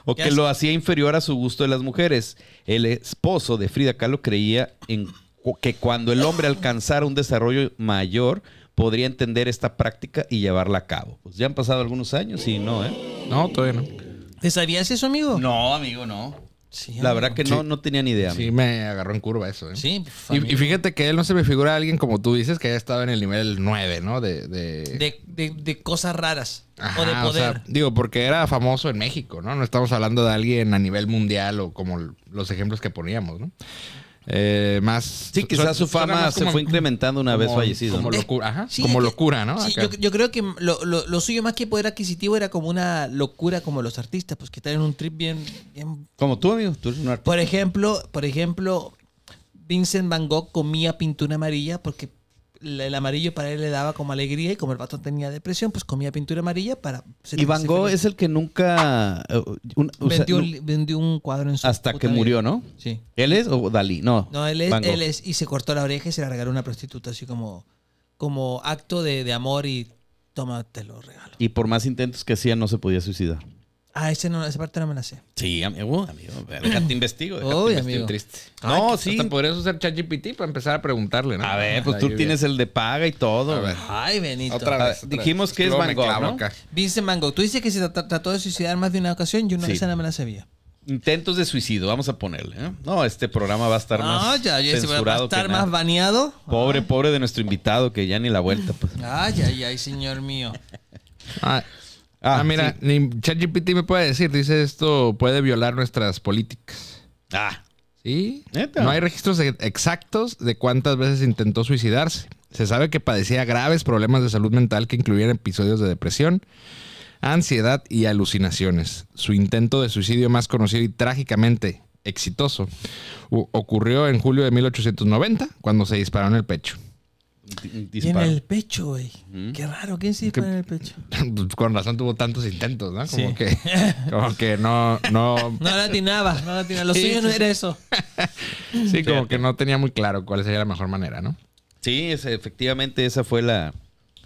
C: O, que lo
A: hacía inferior a su gusto de las mujeres. El esposo de Frida Kahlo creía en que cuando el hombre alcanzara un desarrollo mayor podría entender esta práctica y llevarla a cabo. Pues ya han pasado algunos años y no, ¿eh? No,
B: todavía no.
C: ¿Te sabías eso, amigo? No, amigo, no. la verdad que no,
B: no tenía ni idea. Sí, me agarró en curva eso. ¿eh? Sí, pues, y, fíjate que él no se me figura a alguien como tú dices que haya estado en el nivel 9, ¿no? De, de...
C: de, cosas raras o de poder.
B: digo, porque era famoso en México, ¿no? No estamos hablando de alguien a nivel mundial o como los ejemplos que poníamos, ¿no? Eh, más. Sí,
A: quizás su fama se fue incrementando una vez fallecido. Como locura, como locura, ¿no? Sí,
C: yo, creo que lo, suyo más que poder adquisitivo era como una locura como los artistas, pues que están en un trip bien, bien. Como tú, amigo, Por ejemplo, por ejemplo, Vincent Van Gogh comía pintura amarilla porque el amarillo para él le daba como alegría y como el vato tenía depresión, pues comía pintura amarilla para... Y Van Gogh es
A: el que nunca... Eh, vendió, un cuadro en su... Hasta que murió, ¿no? Sí. ¿Él es o Dalí? No. No, él es, él
C: es, Y se cortó la oreja y se la regaló una prostituta así como, como acto de, de amor y toma, te lo
A: regalo. Y por más intentos que hacía, no se podía suicidar.
C: Ah, no, esa parte no me la sé.
A: Sí, amigo, amigo. te investigo. investigo. triste.
B: no, sí. Hasta podrías usar ChatGPT para empezar a preguntarle, ¿no? A ver,
C: pues tú tienes
B: el de paga y todo.
C: Ay, Benito. Otra vez. Dijimos que es mango, Gogh, ¿no? Dice Van Tú dices que se trató de suicidar más de una ocasión. y una vez no me la sabía.
A: Intentos de suicidio, vamos a ponerle. ¿eh? No, este programa va a estar no, más ya, ya, censurado va a estar más
C: baneado.
A: Pobre, pobre de nuestro invitado que ya ni la vuelta.
C: Pues. Ay, ay, ay, señor mío.
B: Ah, Ah, ah, mira, ni me puede decir, dice esto puede violar nuestras políticas. Ah. Sí. No hay registros e-, exactos de cuántas veces intentó suicidarse. Se sabe que padecía graves problemas de salud mental que incluían episodios de depresión, ansiedad y alucinaciones. Su intento de suicidio más conocido y trágicamente exitoso ocurrió en julio de 1890 cuando se disparó en el pecho en el
C: pecho, güey. Qué raro, ¿quién se dispara en el pecho?
B: Con razón tuvo tantos intentos, ¿no? Como, que, como que no... No, no la
C: atinaba, no
D: latinaba. atinaba. Lo suyo no era eso.
C: sí, como
B: que no tenía muy claro cuál sería la mejor manera, ¿no? Sí, efectivamente ese fue
A: la,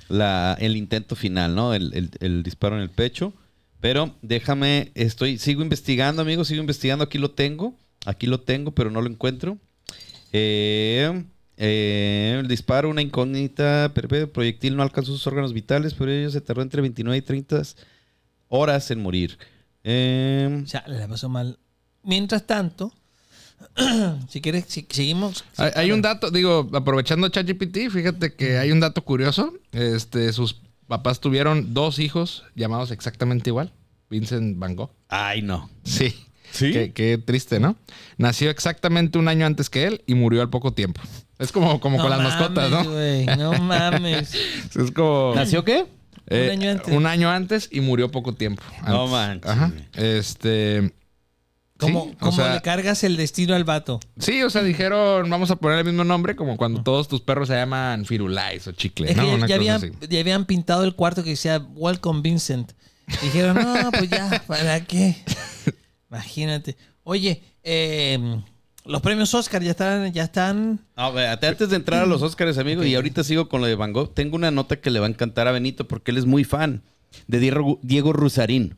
A: la, el intento final, ¿no? El, el, disparo en el pecho. Pero déjame, estoy, sigo investigando, amigos, sigo investigando. Aquí lo tengo, aquí lo tengo, pero no lo encuentro. Eh... Eh, el disparo, una incógnita, el proyectil no alcanzó sus órganos vitales, pero ello se tardó entre 29 y 30 horas en
B: morir. Em, o sea, le pasó mal.
C: Mientras tanto, si quieres, si, seguimos.
B: hay, un dato, digo, aprovechando ChatGPT, fíjate que hay un dato curioso. Este, sus papás tuvieron dos hijos llamados exactamente igual, Vincent Van Gogh. Ay, no. Sí. Sí. qué triste, ¿no? Nació exactamente un año antes que él y murió al poco tiempo. Es como, como con las mascotas, ¿no? no mames. es como... ¿Nació qué? un eh, año antes. Un año antes y murió poco tiempo. No manches. Este. ¿Cómo, le
C: cargas el destino al vato?
B: Sí, o sea, dijeron, vamos a poner el mismo nombre, como cuando todos tus perros se llaman Firulais o Chicle, ya, habían,
C: ya, habían, pintado el cuarto que decía Welcome Vincent. Dijeron, no, pues ya, ¿para qué? Imagínate. Oye, eh, los premios Oscar ya están, ya están.
A: antes de entrar a los Oscars, amigo, y ahorita sigo con lo de Van Gogh, tengo una nota que le va a encantar a Benito porque él es muy fan de Diego, Rusarín.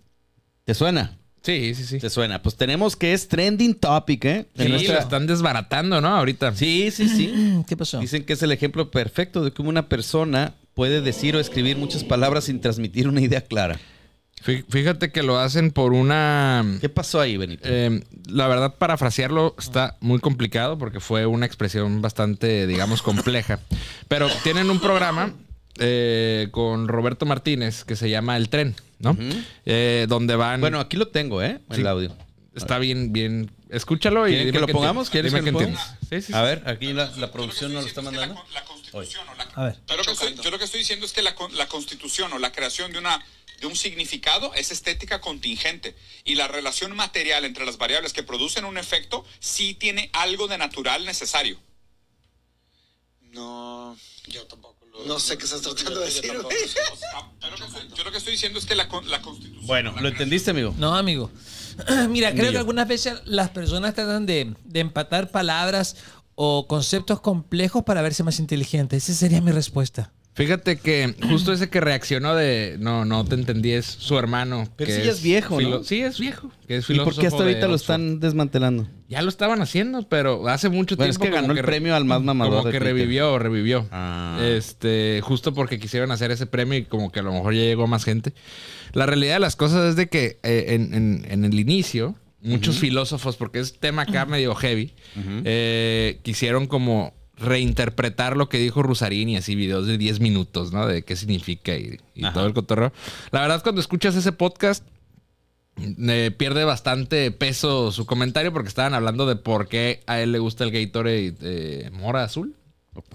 A: ¿Te suena? Sí, sí, sí. ¿Te suena? Pues tenemos que es trending topic, ¿eh? Sí, están desbaratando, ¿no? Ahorita. Sí, sí, sí. ¿Qué pasó? Dicen que es el ejemplo perfecto de cómo una persona puede decir o escribir
B: muchas palabras sin transmitir una idea clara. Fíjate que lo hacen por una. ¿Qué pasó ahí, Benito? Eh, la verdad, parafrasearlo está muy complicado porque fue una expresión bastante, digamos, compleja. Pero tienen un programa eh, con Roberto Martínez que se llama El Tren, ¿no? Eh, donde van. Bueno, aquí lo tengo, ¿eh? El audio. Está bien, bien. Escúchalo y. que lo pongamos? ¿Quieres que, lo Sí, sí, A ver,
A: aquí la, producción nos lo está mandando. La, constitución o
C: la.
B: yo lo que estoy diciendo es que la constitución o la creación de una de un significado es estética contingente y la relación material entre las variables que producen un efecto sí tiene algo de natural necesario. No, yo tampoco. Lo, no sé qué estás tratando de decir. Yo, lo que estoy diciendo es que la, constitución...
A: Bueno, ¿lo entendiste,
C: amigo? No, amigo. Mira, creo que algunas veces las personas tratan de, de empatar palabras o conceptos complejos para verse más inteligentes. Esa sería mi respuesta.
B: Fíjate que justo ese que reaccionó de no, no te entendí, es su hermano. Pero que sí es, viejo, ¿no? Sí, es viejo. Que es ¿Y por qué hasta ahorita lo están desmantelando? Ya lo estaban haciendo, pero hace mucho tiempo. Es que ganó el premio al más mamador. Como que revivió, revivió. Ah. Este, justo porque quisieron hacer ese premio y como que a lo mejor ya llegó más gente. La realidad de las cosas es de que eh, en, el inicio, muchos filósofos, porque es tema acá medio heavy, eh, quisieron como reinterpretar lo que dijo Rusarín y así videos de 10 minutos, ¿no? De qué significa y, todo el cotorreo. La verdad, cuando escuchas ese podcast, pierde bastante peso su comentario porque estaban hablando de por qué a él le gusta el Gatorade eh, mora azul.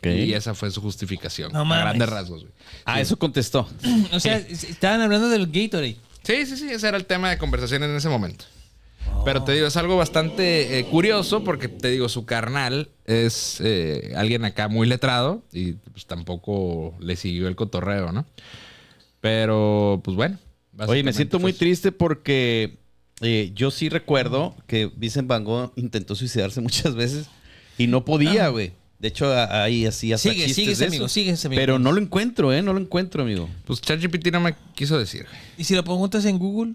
B: Y esa fue su justificación. No a grandes rasgos, ah, eso contestó. o sea,
C: estaban hablando del Gatorade. Sí, sí, sí. Ese era el
B: tema de conversación en ese momento. Pero te digo, es algo bastante eh, curioso porque te digo, su carnal es eh, alguien acá muy letrado y pues tampoco le siguió el cotorreo, ¿no? Pero pues bueno. Oye, me siento muy triste
A: porque eh, yo sí recuerdo que Vincent Van Gogh intentó suicidarse muchas veces y no podía, ah. güey. De hecho, ahí así hasta Sigue, sigue, Pero no lo encuentro, ¿eh? No lo encuentro, amigo. Pues ChatGPT no me quiso decir. ¿Y si lo preguntas en Google?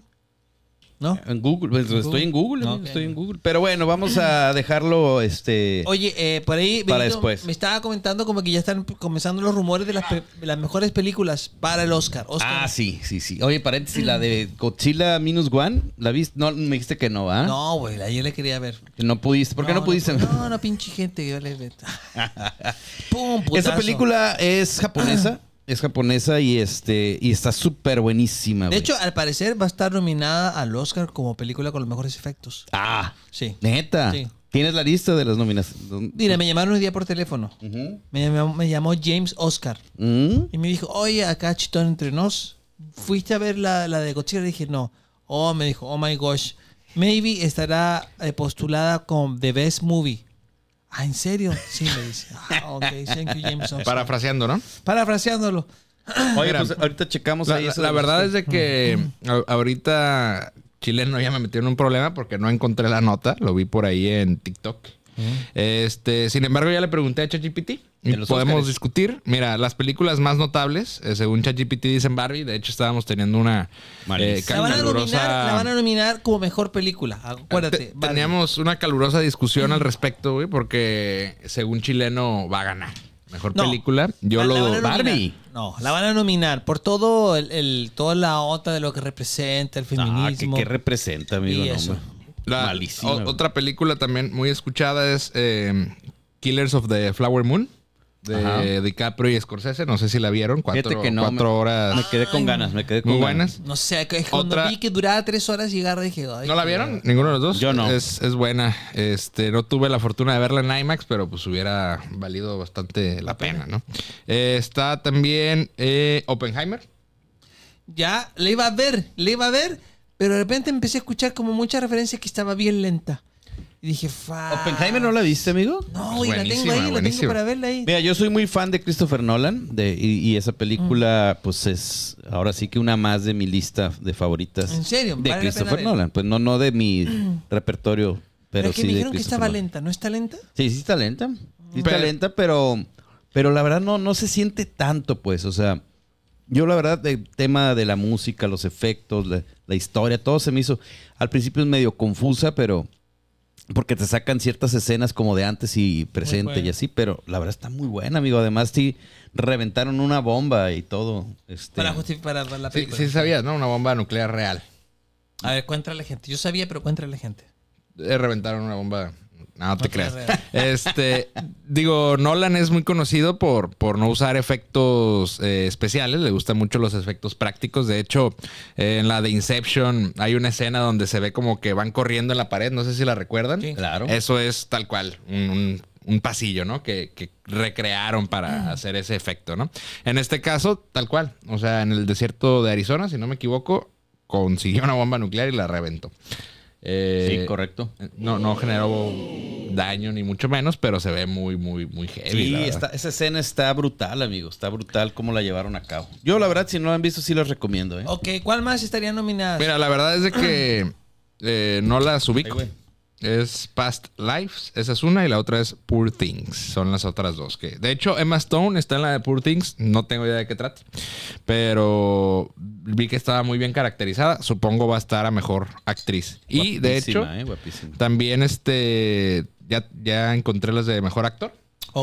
A: ¿no? En Google, pues, estoy en Google, estoy en Google. Pero bueno, vamos a dejarlo,
C: este... Oye, eh, por ahí para después. me estaba comentando como que ya están comenzando los rumores de las, las mejores películas para el Oscar.
A: Ah, sí, sí, sí. Oye, paréntesis, la de Godzilla Minus One, ¿la viste? No, me dijiste que no, ¿ah? No, güey,
C: ayer le quería ver.
A: No pudiste, ¿por qué no, pudiste? No,
C: no, pinche gente, yo Pum, Esa película es japonesa.
A: Es japonesa y este y está súper buenísima. De hecho,
C: al parecer va a estar nominada al Oscar como película con los mejores efectos. Ah, sí.
A: Neta. ¿Tienes la lista de las nominaciones? Mira, me
C: llamaron un día por teléfono. me, llamó, James Oscar. Mm. Y me dijo, oye, acá Chitón entre nos. ¿Fuiste a ver la, de Godzilla? Y dije, no. Oh, me dijo, oh my gosh. Maybe estará eh, postulada como The Best Movie. Ah, ¿en serio? Sí, le dice. Ah, ok, thank you, James. Parafraseando, ¿no? Parafraseándolo. Oye, pues, ahorita checamos la, ahí. La, verdad es de que
B: ahorita ahorita chileno ya me metió en un problema porque no encontré la nota. Lo vi por ahí en TikTok. Este, sin embargo, ya le pregunté a ChatGPT podemos discutir. Mira, las películas más notables, eh, según ChatGPT dicen Barbie, de hecho estábamos teniendo una eh, la, van a nominar, la, van a
C: nominar, como mejor película, acuérdate.
B: teníamos una calurosa discusión al respecto, güey, porque según chileno va a ganar. Mejor película, yo lo Barbie.
C: No, la van a nominar por todo el, toda la otra de lo que representa el feminismo. Ah, ¿qué,
A: representa, amigo?
C: otra película también muy escuchada es
B: eh, Killers of the Flower Moon de DiCaprio y Scorsese. No sé si la vieron. Cuatro, horas. Me quedé con ganas, me quedé con muy buenas.
C: No sé, cuando vi que duraba tres horas llegar dije. ¿No la vieron?
B: ¿Ninguno de los dos? Yo no. Es, buena. Este, no tuve la fortuna de verla en IMAX, pero pues hubiera valido bastante la pena, ¿no? Eh, está también eh, Oppenheimer.
C: Ya, le iba a ver, le iba a ver, pero de repente empecé a escuchar como muchas referencias que estaba bien lenta dije, fa. ¿Oppenheimer no la viste, amigo? No, y la tengo ahí, la tengo para verla ahí.
A: Mira, yo soy muy fan de Christopher Nolan de, y, esa película, mm. pues es ahora sí que una más de mi lista de favoritas. ¿En serio? De Christopher Nolan. Pues no, no de mi repertorio, pero, Pero es que sí me dijeron que estaba
C: lenta, ¿no está lenta?
A: Sí, sí está lenta. está lenta, pero, la verdad no, no se siente tanto, pues. O sea, yo la verdad, el tema de la música, los efectos, la historia, todo se me hizo. Al principio es medio confusa, pero porque te sacan ciertas escenas como de antes y presente y así, pero la verdad está muy buena, amigo. Además, sí, reventaron una bomba
B: y todo. Este,
A: para justificar la
C: película. Sí, sabías,
B: ¿no? Una bomba nuclear real.
C: A ver, cuéntale la gente. Yo sabía, pero cuéntale la gente. Eh,
B: reventaron una bomba no, te creas. Este, digo, Nolan es muy conocido por, por no usar efectos eh, especiales. Le gustan mucho los efectos prácticos. De hecho, eh, en la de Inception hay una escena donde se ve como que van corriendo en la pared. No sé si la recuerdan. claro. Eso es tal cual. un, pasillo, ¿no? Que, que, recrearon para hacer ese efecto, ¿no? En este caso, tal cual. O sea, en el desierto de Arizona, si no me equivoco, consiguió una bomba nuclear y la reventó sí, eh, correcto. No, no generó daño ni mucho menos, pero se ve muy, muy, muy heavy. Sí, esa escena está brutal, amigo. Está brutal cómo la
A: llevaron a cabo. Yo, la verdad, si no la han visto, sí los recomiendo. ¿eh?
C: Ok, ¿cuál más estaría nominada? Mira, la verdad es de que
B: eh, no las subí. Es Past Lives, esa es una, y la otra es Poor Things. Son las otras dos. Que, de hecho, Emma Stone está en la de Poor Things, no tengo idea de qué trata, pero vi que estaba muy bien caracterizada. Supongo va a estar a mejor actriz. y de hecho, eh, también este, ya, ya encontré las de mejor actor.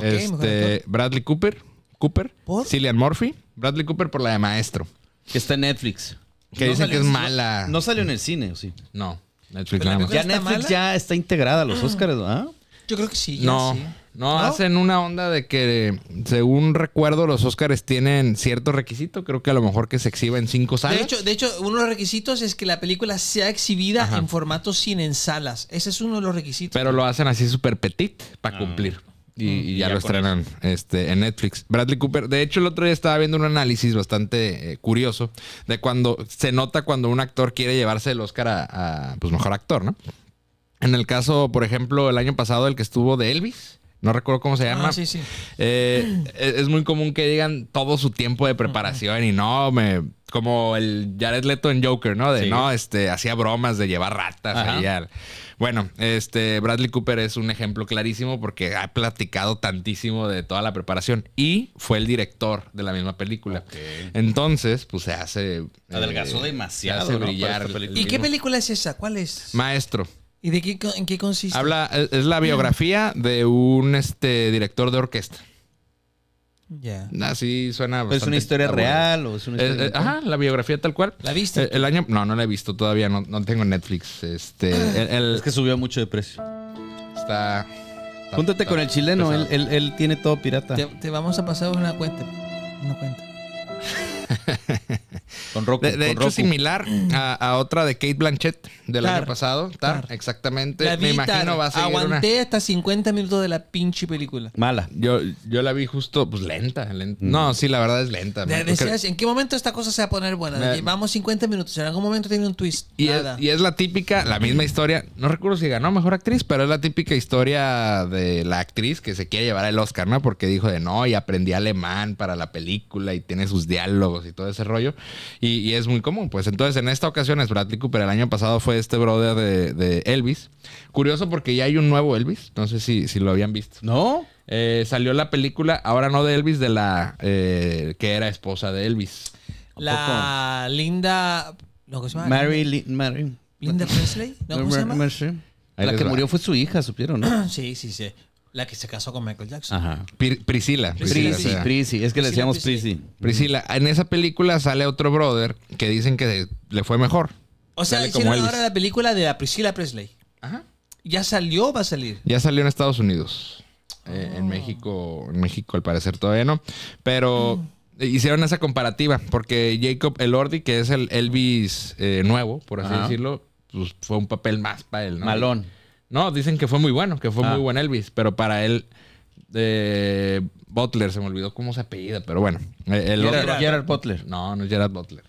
B: este, Bradley Cooper, Cooper, Cillian Murphy, Bradley Cooper por la de maestro. Que está en Netflix. Que dicen que es mala. No, salió en el cine, ¿o sí? No.
A: Netflix Ya está integrada a los Oscars, ah. ¿verdad?
C: Yo creo que sí. no,
B: no. hacen una onda de que, según recuerdo, los Oscars tienen cierto requisito. Creo que a lo mejor que se exhiba en cinco salas.
C: De hecho, uno de los requisitos es que la película sea exhibida en formato sin en salas. Ese es uno de los requisitos.
B: Pero lo hacen así súper petit para ah. cumplir. Mm. Y, ya, lo estrenan este, en Netflix. Bradley Cooper, de hecho el otro día estaba viendo un análisis bastante eh, curioso de cuando se nota cuando un actor quiere llevarse el Oscar a, pues mejor actor, ¿no? En el caso, por ejemplo, el año pasado el que estuvo de Elvis, no recuerdo cómo se ah, llama. Eh, e-, es muy común que digan todo su tiempo de preparación y no, me como el Jared Leto en Joker, ¿no? De no, este, hacía bromas de llevar ratas Bueno, este, Bradley Cooper es un ejemplo clarísimo porque ha platicado tantísimo de toda la preparación y fue el director de la misma película. Entonces, pues se hace. Eh, Adelgazó
A: demasiado. brillar.
B: ¿Y qué
C: película es esa? ¿Cuál es? Maestro. ¿Y de qué, en qué consiste? Habla,
B: es la biografía de un este, director de orquesta. Ya. Así suena. ¿Es una historia real o es una eh, historia eh, Ajá, la biografía tal cual. ¿La viste? Eh, el año. No, no la he visto todavía. No, tengo Netflix. Este. es que subió mucho de precio. Está.
A: Júntate con el chileno. Él, tiene todo pirata. Te,
C: te, vamos a pasar una cuenta. Una cuenta. Con de, hecho, similar
B: a, otra de Kate Blanchett del año pasado. Exactamente. Me imagino va a ser Aguanté
C: hasta 50 minutos de la pinche película.
B: Mala. Yo, yo la vi justo, pues lenta. No, mm. sí, la verdad es lenta. ¿en
C: qué momento esta cosa se va a poner buena? Llevamos 50 minutos. En algún momento tiene un twist. Y es,
B: y es la típica, la misma historia. No recuerdo si ganó mejor actriz, pero es la típica historia de la actriz que se quiere llevar el Oscar, ¿no? Porque dijo de no, y aprendí alemán para la película y tiene sus diálogos y todo ese rollo. Y, es muy común, pues. Entonces, en esta ocasión es Bradley Cooper. El año pasado fue este brother de, Elvis. Curioso porque ya hay un nuevo Elvis. No sé si, lo habían visto. ¿No? Eh, salió la película, ahora no de Elvis, de la eh, que era esposa de Elvis.
C: La linda... ¿cómo se llama? Mary, Mary. Linda Presley. ¿cómo
A: se llama? La que murió fue su hija, supieron, ¿no?
C: sí, sí, sí. La que se casó con Michael Jackson. Ajá.
B: Priscila
A: Priscila Es que le decíamos
B: Priscila Priscila En esa película sale otro brother que dicen que le fue mejor. O sea, le como hicieron ahora
C: la película de la Priscilla Presley. Ajá. Ya salió, va a salir.
B: Ya salió en Estados Unidos. Eh, en oh. México, en México al parecer todavía no. Pero mm. hicieron esa comparativa porque Jacob Elordi, que es el Elvis eh, nuevo, por así decirlo, pues fue un papel más para él. Malón. No, dicen que fue muy bueno, que fue muy ah. buen Elvis, pero para él, de Butler, se me olvidó cómo se apellida, pero bueno. Eh, el Gerard, otro, Butler. No, no es Gerard Butler.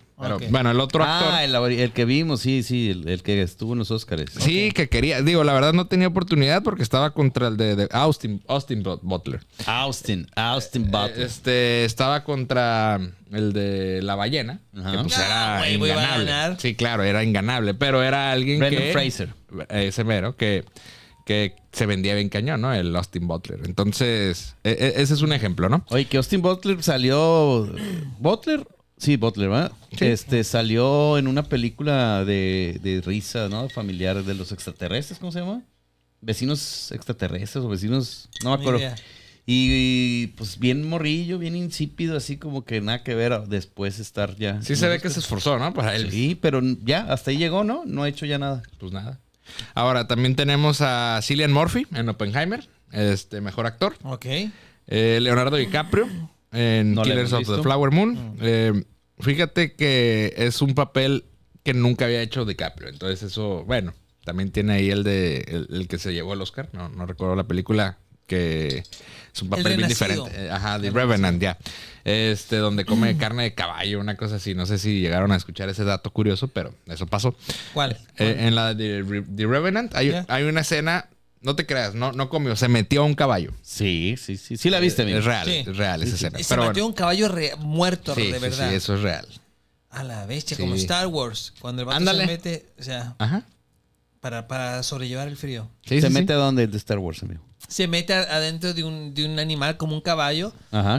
B: Bueno, el otro ah, actor. Ah, el, que vimos, sí, sí, el,
A: que estuvo en los Oscars.
B: Sí, que quería. Digo, la verdad no tenía oportunidad porque estaba contra el de, Austin, Austin Butler. Austin, Austin eh, Butler. Este, estaba contra el de la ballena, que pues, ah, sí, claro, era inganable, pero era alguien Brandon Fraser. Ese mero, que, que se vendía bien cañón, ¿no? El Austin Butler. Entonces, e, e, ese es un ejemplo, ¿no? Oye, que Austin Butler salió...
A: ¿Butler? Sí, Butler, ¿verdad? Este, salió en una película de, de risa, ¿no? Familiar de los extraterrestres, ¿cómo se llama? Vecinos extraterrestres o vecinos... No me acuerdo. Y, pues bien morrillo, bien insípido, así como que nada que
B: ver después estar ya. Sí, se ve que se esforzó, ¿no? Para él. Sí, pero ya, hasta ahí llegó, ¿no? No ha hecho ya nada. Pues nada. Ahora, también tenemos a Cillian Murphy en Oppenheimer, este mejor actor. Ok. Eh, Leonardo DiCaprio en Killers of the Flower Moon. Mm. Eh, fíjate que es un papel que nunca había hecho DiCaprio. Entonces, eso, bueno, también tiene ahí el de el que se llevó el Oscar. No, no recuerdo la película que es un papel bien diferente. Eh, ajá, The Revenant, ya. Este, donde come carne de caballo, una cosa así. No sé si llegaron a escuchar ese dato curioso, pero eso pasó.
C: ¿Cuál? Eh, eh, en
B: la The Revenant hay, una escena no te creas, no, no comió, se metió a un caballo. Sí, sí, sí. Sí la viste,
A: Es real, es real esa escena. Se metió a un
C: caballo muerto, de verdad. Sí, eso es real. A la bestia, como Star Wars. Cuando el vato se mete, o sea, Ajá. Para, sobrellevar el frío. ¿Se mete a
A: dónde el de Star Wars, amigo?
C: se mete adentro de un, de un animal como un caballo.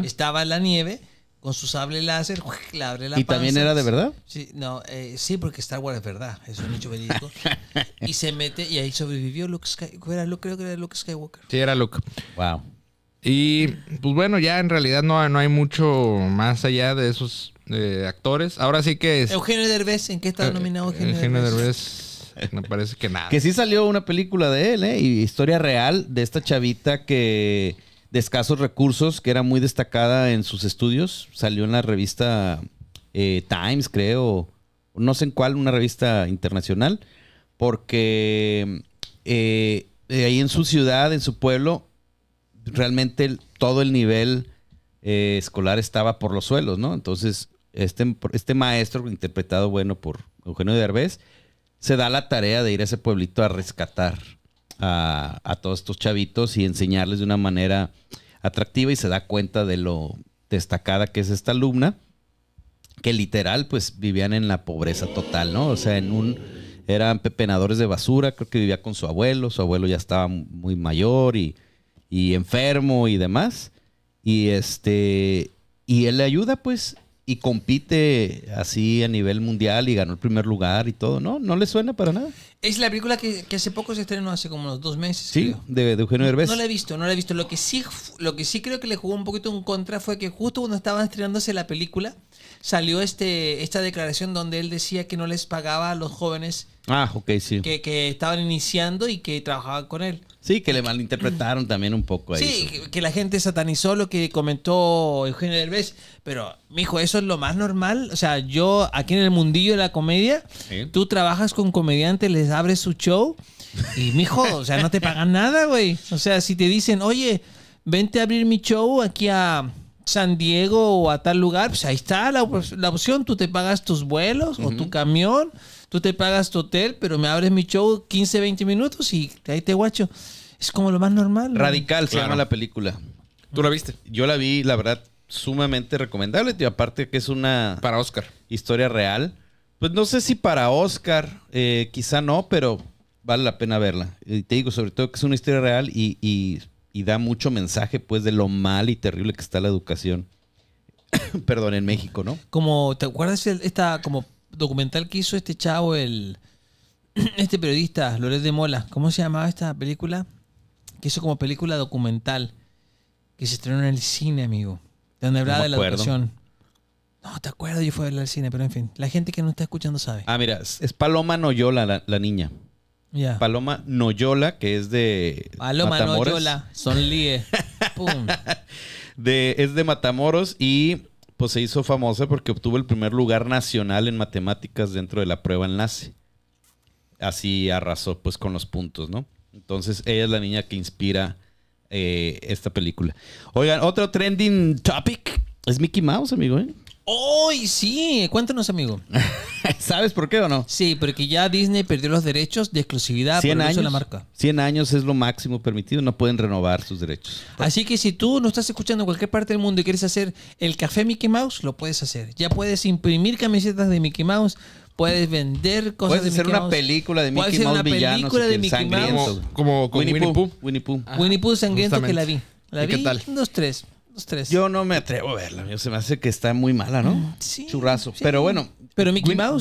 C: Estaba en la nieve con su sable láser, ¿Y también era de verdad? Sí, no, eh, sí, porque Star Wars es verdad, eso es un hecho verídico. y se mete y ahí sobrevivió Luke Skywalker. creo que era Luke Skywalker.
B: Sí, era Luke. Wow. Y pues bueno, ya en realidad no, no hay mucho más allá de esos eh, actores. Ahora sí que es. Eugenio Derbez, ¿en qué está eh, nominado Eugenio, Eugenio Derbez me parece que nada. Que sí
A: salió una película de él, ¿eh? Y historia real de esta chavita que de escasos recursos, que era muy destacada en sus estudios. Salió en la revista eh, Times, creo, no sé en cuál, una revista internacional, porque eh, ahí en su ciudad, en su pueblo, realmente todo el nivel escolar estaba por los suelos, ¿no? Entonces, este, este maestro, interpretado, bueno, por Eugenio Derbez, se da la tarea de ir a ese pueblito a rescatar a, todos estos chavitos y enseñarles de una manera atractiva y se da cuenta de lo destacada que es esta alumna, que literal pues vivían en la pobreza total, ¿no? O sea, en un eran pepenadores de basura, creo que vivía con su abuelo, su abuelo ya estaba muy mayor y, y enfermo y demás. Y este y él le ayuda pues y compite así a nivel mundial y ganó el primer lugar y todo. No, no le suena para
C: nada. Es la película que, hace poco se estrenó, hace como unos dos meses. Sí,
A: de, Eugenio Derbez. No la he
C: visto, no la he visto. Lo que, sí, lo que sí creo que le jugó un poquito en contra fue que justo cuando estaba estrenándose la película, salió este, esta declaración donde él decía que no les pagaba a los jóvenes ah, que, estaban iniciando y que trabajaban con él.
A: Sí, que le malinterpretaron también un poco ahí. Sí,
C: que, la gente satanizó lo que comentó Eugenio Derbez, pero, mijo, eso es lo más normal. O sea, yo aquí en el mundillo de la comedia, tú trabajas con comediantes, les abres su show y, mijo, o sea, no te pagan nada, güey. O sea, si te dicen, oye, vente a abrir mi show aquí a San Diego o a tal lugar, pues ahí está la, opción. Tú te pagas tus vuelos o tu camión, tú te pagas tu hotel, pero me abres mi show 15, 20 minutos y ahí te guacho. Es como lo más normal. Radical se llama la
A: película. ¿Tú la viste? Yo la vi, la verdad, sumamente recomendable. Tío. Aparte que es una... Para Oscar. Historia real. Pues no sé si para Oscar, eh, quizá no, pero vale la pena verla. Y eh, te digo, sobre todo que es una historia real y y da mucho mensaje pues de lo mal y terrible que está la educación. Perdón, en México,
C: ¿no? Como, ¿te acuerdas esta como documental que hizo este chavo, el este periodista, Loret de Mola? ¿Cómo se llamaba esta película? Que hizo como película documental que se estrenó en el cine, amigo. Donde hablaba de la educación. No, te acuerdo, yo fui a ver al cine, pero en fin, la gente que no está escuchando sabe.
A: Ah, mira, es Paloma Noyola, la niña. Paloma Noyola, que es de. Paloma Matamoros. Noyola, son es de Matamoros y pues se hizo famosa porque obtuvo el primer lugar nacional en matemáticas dentro de la prueba enlace. Así arrasó pues con los puntos, ¿no? Entonces ella es la niña que inspira eh, esta película. Oigan, otro trending topic es Mickey Mouse, amigo, ¿eh?
C: ¡Hoy sí! Cuéntanos, amigo. ¿Sabes por qué o no? Sí, porque ya Disney perdió los derechos de exclusividad por la marca.
A: 100 años es lo máximo permitido, no pueden renovar sus
C: derechos. Así que si tú no estás escuchando en cualquier parte del mundo y quieres hacer el café Mickey Mouse, lo puedes hacer. Ya puedes imprimir camisetas de Mickey Mouse. Puedes vender cosas puedes de Mickey Mouse. Puedes hacer una película de Mickey Mouse villano, de Como, como Winnie, Pooh.
A: Winnie Pooh. Ah. Winnie Pooh sangriento que la vi. La vi qué tal? dos, tres. Yo no me atrevo a verla, Se me hace que está muy mala, ¿no? Mm, sí. Churrazo. Pero bueno.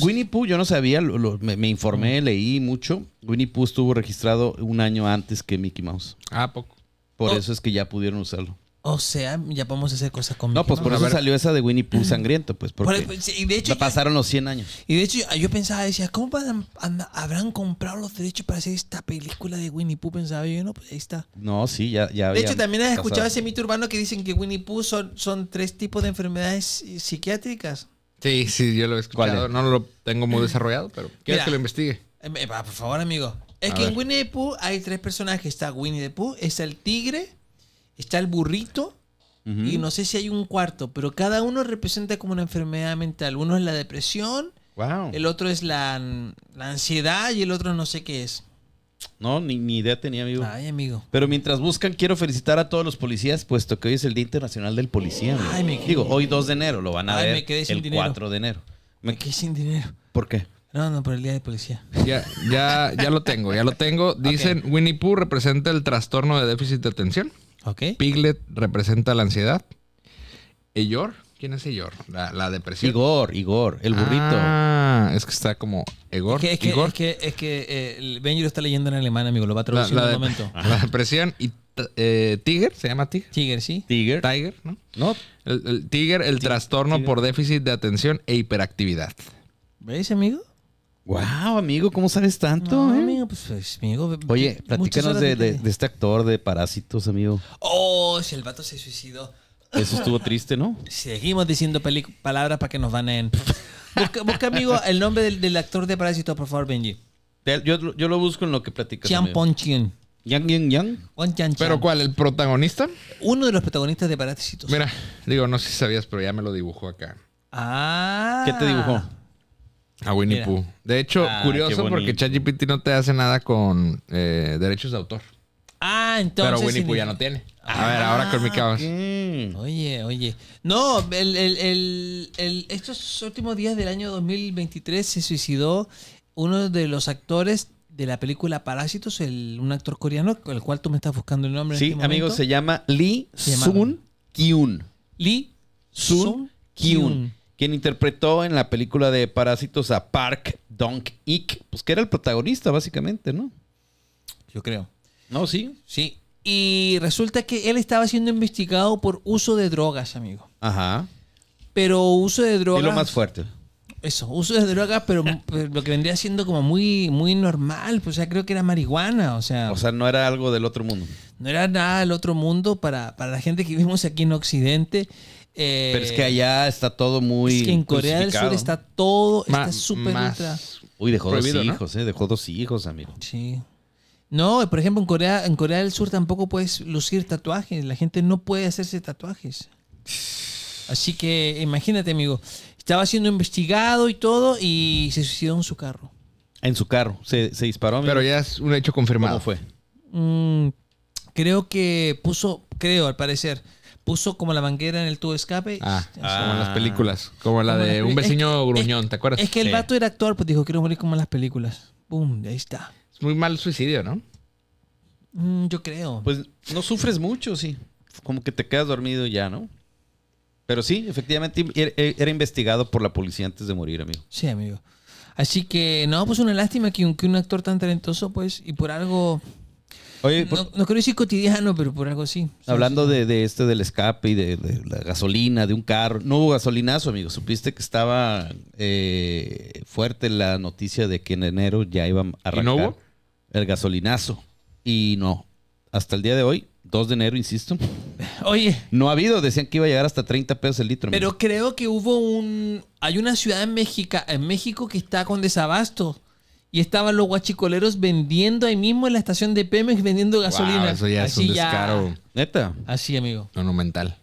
A: Winnie Pooh, yo no sabía, me, informé, mm. leí mucho. Winnie Pooh estuvo registrado un año antes que Mickey Mouse. Ah, poco. Por oh. eso es que ya pudieron usarlo.
C: O sea, ya podemos hacer cosas con No, pues por eso salió
A: esa de Winnie Pooh sangriento, pues porque de hecho pasaron los 100 años. Y de hecho, yo-
C: pensaba, decía, ¿cómo habrán comprado los derechos para hacer esta película de Winnie Pooh? Pensaba yo, no, pues ahí está.
A: No, sí, ya, ya De hecho, también has escuchado ese
C: mito urbano que dicen que Winnie Pooh son, tres tipos de enfermedades psiquiátricas.
B: Sí, sí, yo lo he escuchado. No lo tengo muy desarrollado, pero quiero que lo investigue.
C: Eh, eh, por favor, amigo. Es que en Winnie Pooh hay tres personajes. Está Winnie the Pooh, es el tigre está el burrito y no sé si hay un cuarto, pero cada uno representa como una enfermedad mental. Uno es la depresión, el otro es la, ansiedad y el otro no sé qué es.
A: No, ni, idea tenía, amigo. Ay, amigo. Pero mientras buscan, quiero felicitar a todos los policías, puesto que hoy es el Día Internacional del Policía. Ay, Digo, hoy 2 de enero, lo van a ay, me quedé sin el 4
B: de enero. Me, quedé sin dinero. ¿Por
C: qué? No, no, por el día de policía.
B: Ya, ya, ya lo tengo, ya lo tengo. Dicen, Winnie Pooh representa el trastorno de déficit de atención. Piglet representa la ansiedad. Eyor, ¿quién es Eyor? La, depresión. Igor, Igor, el burrito. Ah, es que está como Egor. Es que, Igor.
C: Es que, eh, Benji lo está leyendo en alemán, amigo, lo va a traducir en un momento. La
B: depresión y eh, Tiger, ¿se llama Tiger? Tiger, sí. Tiger. Tiger, ¿no? No. El, tiger, el trastorno por déficit de atención e hiperactividad.
A: ¿Veis, amigo? Wow, amigo, ¿cómo sabes
C: tanto? Eh? amigo, pues, pues amigo.
A: Oye, platícanos de, este actor de Parásitos, amigo.
C: Oh, si el vato se suicidó. Eso estuvo triste, ¿no? Seguimos diciendo palabras para que nos van Busca, busca, amigo, el nombre del, actor de Parásitos, por favor, Benji. Yo, lo busco en lo que platicas. chan Pong Chien. Yang Yang ¿Pero cuál? ¿El protagonista? Uno de los protagonistas de Parásitos.
B: Mira, digo, no sé si sabías, pero ya me lo dibujó acá.
C: Ah.
B: ¿Qué te dibujó? A Winnie Pooh. De hecho, ah, curioso porque porque ChatGPT no te hace nada con eh, derechos de autor.
C: Ah, entonces. pero Winnie Pooh ya no tiene.
B: Ah. A ver, ahora con mi ah, caos.
C: Oye, oye. No, estos últimos días del año 2023 se suicidó uno de los actores de la película Parásitos, un actor coreano, el cual tú me estás buscando el nombre. Sí, este amigo, se
A: llama Lee Sun Kyun. Lee Sun Kyun quien interpretó en la película de Parásitos a Park Dong-ik, pues que era el protagonista básicamente, ¿no?
C: Yo creo. No, sí. Sí. Y resulta que él estaba siendo investigado por uso de drogas, amigo. Ajá. Pero uso
A: de drogas. Y lo más fuerte.
C: Eso, uso de drogas, pero, lo que vendría siendo como muy, muy normal. Pues, o sea, creo que era marihuana, o sea.
A: O sea, no era algo del otro mundo.
C: No era nada del otro mundo para, para la gente que vivimos aquí en Occidente. Pero es que
A: allá está todo muy. Es que en Corea del Sur está todo. está súper ultra. Uy, dejó dos hijos, ¿eh? Dejó dos
C: hijos, amigo. Sí. No, por ejemplo, en Corea, en Corea del Sur tampoco puedes lucir tatuajes. La gente no puede hacerse tatuajes. Así que imagínate, amigo. Estaba siendo investigado y todo y se suicidó en su carro.
B: En su carro, se, disparó. Pero ya es un hecho confirmado. ¿Cómo fue?
C: Mm, creo que puso, creo al parecer, puso como la manguera en el tubo de escape. Ah, ah. como en las películas. Como la de un vecino gruñón, ¿te acuerdas? Es que el vato era actor, pues dijo, quiero morir como en las películas. ¡Bum! Ahí está. Es muy mal suicidio, ¿no? Mm, yo creo. Pues no sufres mucho,
A: sí. Como que te quedas dormido ya, ¿no? Pero sí, efectivamente er, er, era, investigado por la policía antes de morir, amigo.
C: Sí, amigo. Así que, no, pues una lástima que un, que un actor tan talentoso, pues, y por algo no, creo quiero decir cotidiano, pero por algo así.
A: Hablando de, este del escape y de, la gasolina, de un carro. No hubo gasolinazo, amigo. Supiste que estaba eh, fuerte la noticia de que en enero ya iban a arrancar el gasolinazo. Y no. Hasta el día de hoy, 2 de enero, insisto. Oye. No ha habido. Decían que iba a llegar hasta 30 pesos el litro. Pero
C: creo que hubo un... Hay una ciudad en México, en México que está con desabasto y estaban los guachicoleros vendiendo ahí mismo en la estación de Pemex vendiendo gasolina. eso ya Así es un descaro.
A: Neta. Así, amigo. Monumental.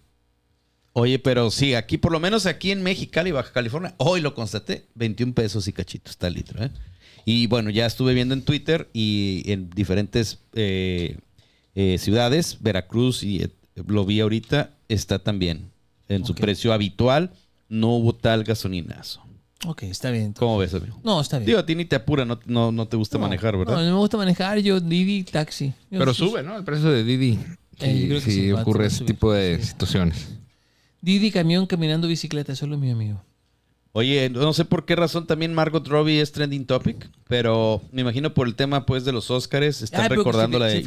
A: Oye, pero sí, aquí, por lo menos aquí en Mexicali, Baja California, hoy lo constaté, 21 pesos y cachitos, está litro. ¿eh? Y bueno, ya estuve viendo en Twitter y en diferentes eh, eh, ciudades, Veracruz, y lo vi ahorita, está también en su precio habitual. No hubo tal gasolinazo. Ok, está bien. ¿Cómo ves, amigo? No, está bien. Digo, a ti ni te apura, no, te gusta manejar, ¿verdad? No,
C: no me gusta manejar, yo Didi taxi. Pero sube, ¿no? El
B: precio de Didi. Eh, si, ocurre ese tipo de situaciones.
C: Didi, camión, caminando, bicicleta, solo mi amigo.
A: Oye, no sé por qué razón también Margot Robbie es trending topic, pero me imagino por el tema pues de los Oscars están recordando la de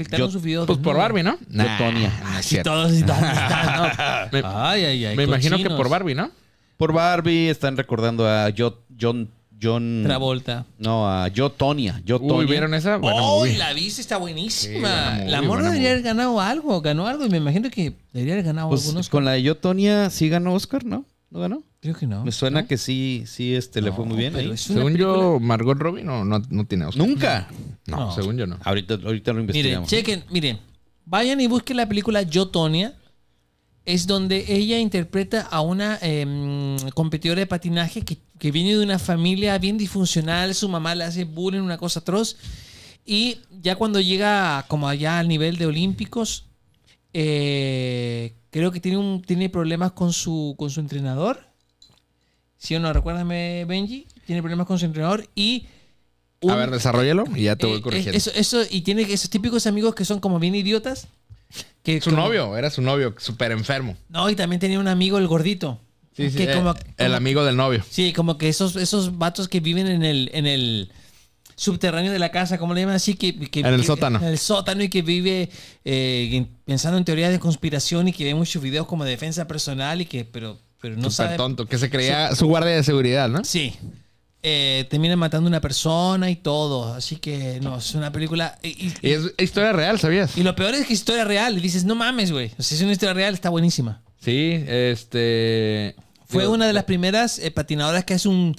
B: Pues por Barbie, ¿no? Nah, Ah, todos, Me, ay, ay, ay, me imagino que por Barbie, ¿no? Por Barbie,
A: están recordando a John, John Travolta. No, a Yo Tonia. Yo Uy, ¿vieron esa? Uy, oh,
C: la viste, está buenísima. la morra debería haber ganado algo, ganó algo y me imagino que debería haber ganado pues,
A: Con la de Yo sí ganó Oscar, ¿no? ¿No ganó? Creo que no. Me suena que sí, sí, este, le fue muy bien ¿eh? ahí. Según yo,
B: Margot Robbie no, no, tiene
C: Oscar. ¿Nunca?
B: No, según yo no. Ahorita, ahorita lo investigamos. Miren,
C: chequen, miren. Vayan y busquen la película Yo es donde ella interpreta a una em, competidora de patinaje que, viene de una familia bien disfuncional, su mamá le hace bullying, una cosa atroz, y ya cuando llega como allá al nivel de olímpicos, eh, creo que tiene, un, tiene problemas con su, con su entrenador, si ¿sí o no, recuérdame Benji, tiene problemas con su entrenador y...
B: a ver, desarrollalo y ya te voy eh, corrigiendo. Eh, eso,
C: eso, y tiene esos típicos amigos que son como bien idiotas su novio,
B: era su novio, súper enfermo.
C: No, y también tenía un amigo, el gordito. Sí, sí, eh, el amigo del novio. Sí, como que esos, esos vatos que viven en el, en el subterráneo de la casa, ¿cómo le llaman así? Que, en el sótano. En el sótano y que vive eh, pensando en teorías de conspiración y que ve muchos videos como defensa personal y que, pero, pero no Super sabe. tonto, que se creía su guardia de seguridad, ¿no? Sí eh, terminan matando una persona y todo. Así que no, es una película. Y, es historia real, ¿sabías? Y lo peor es que es historia real. Y dices, no mames, güey. si es una historia real, está buenísima. Sí, este. Fue una de las primeras eh, patinadoras que hace un.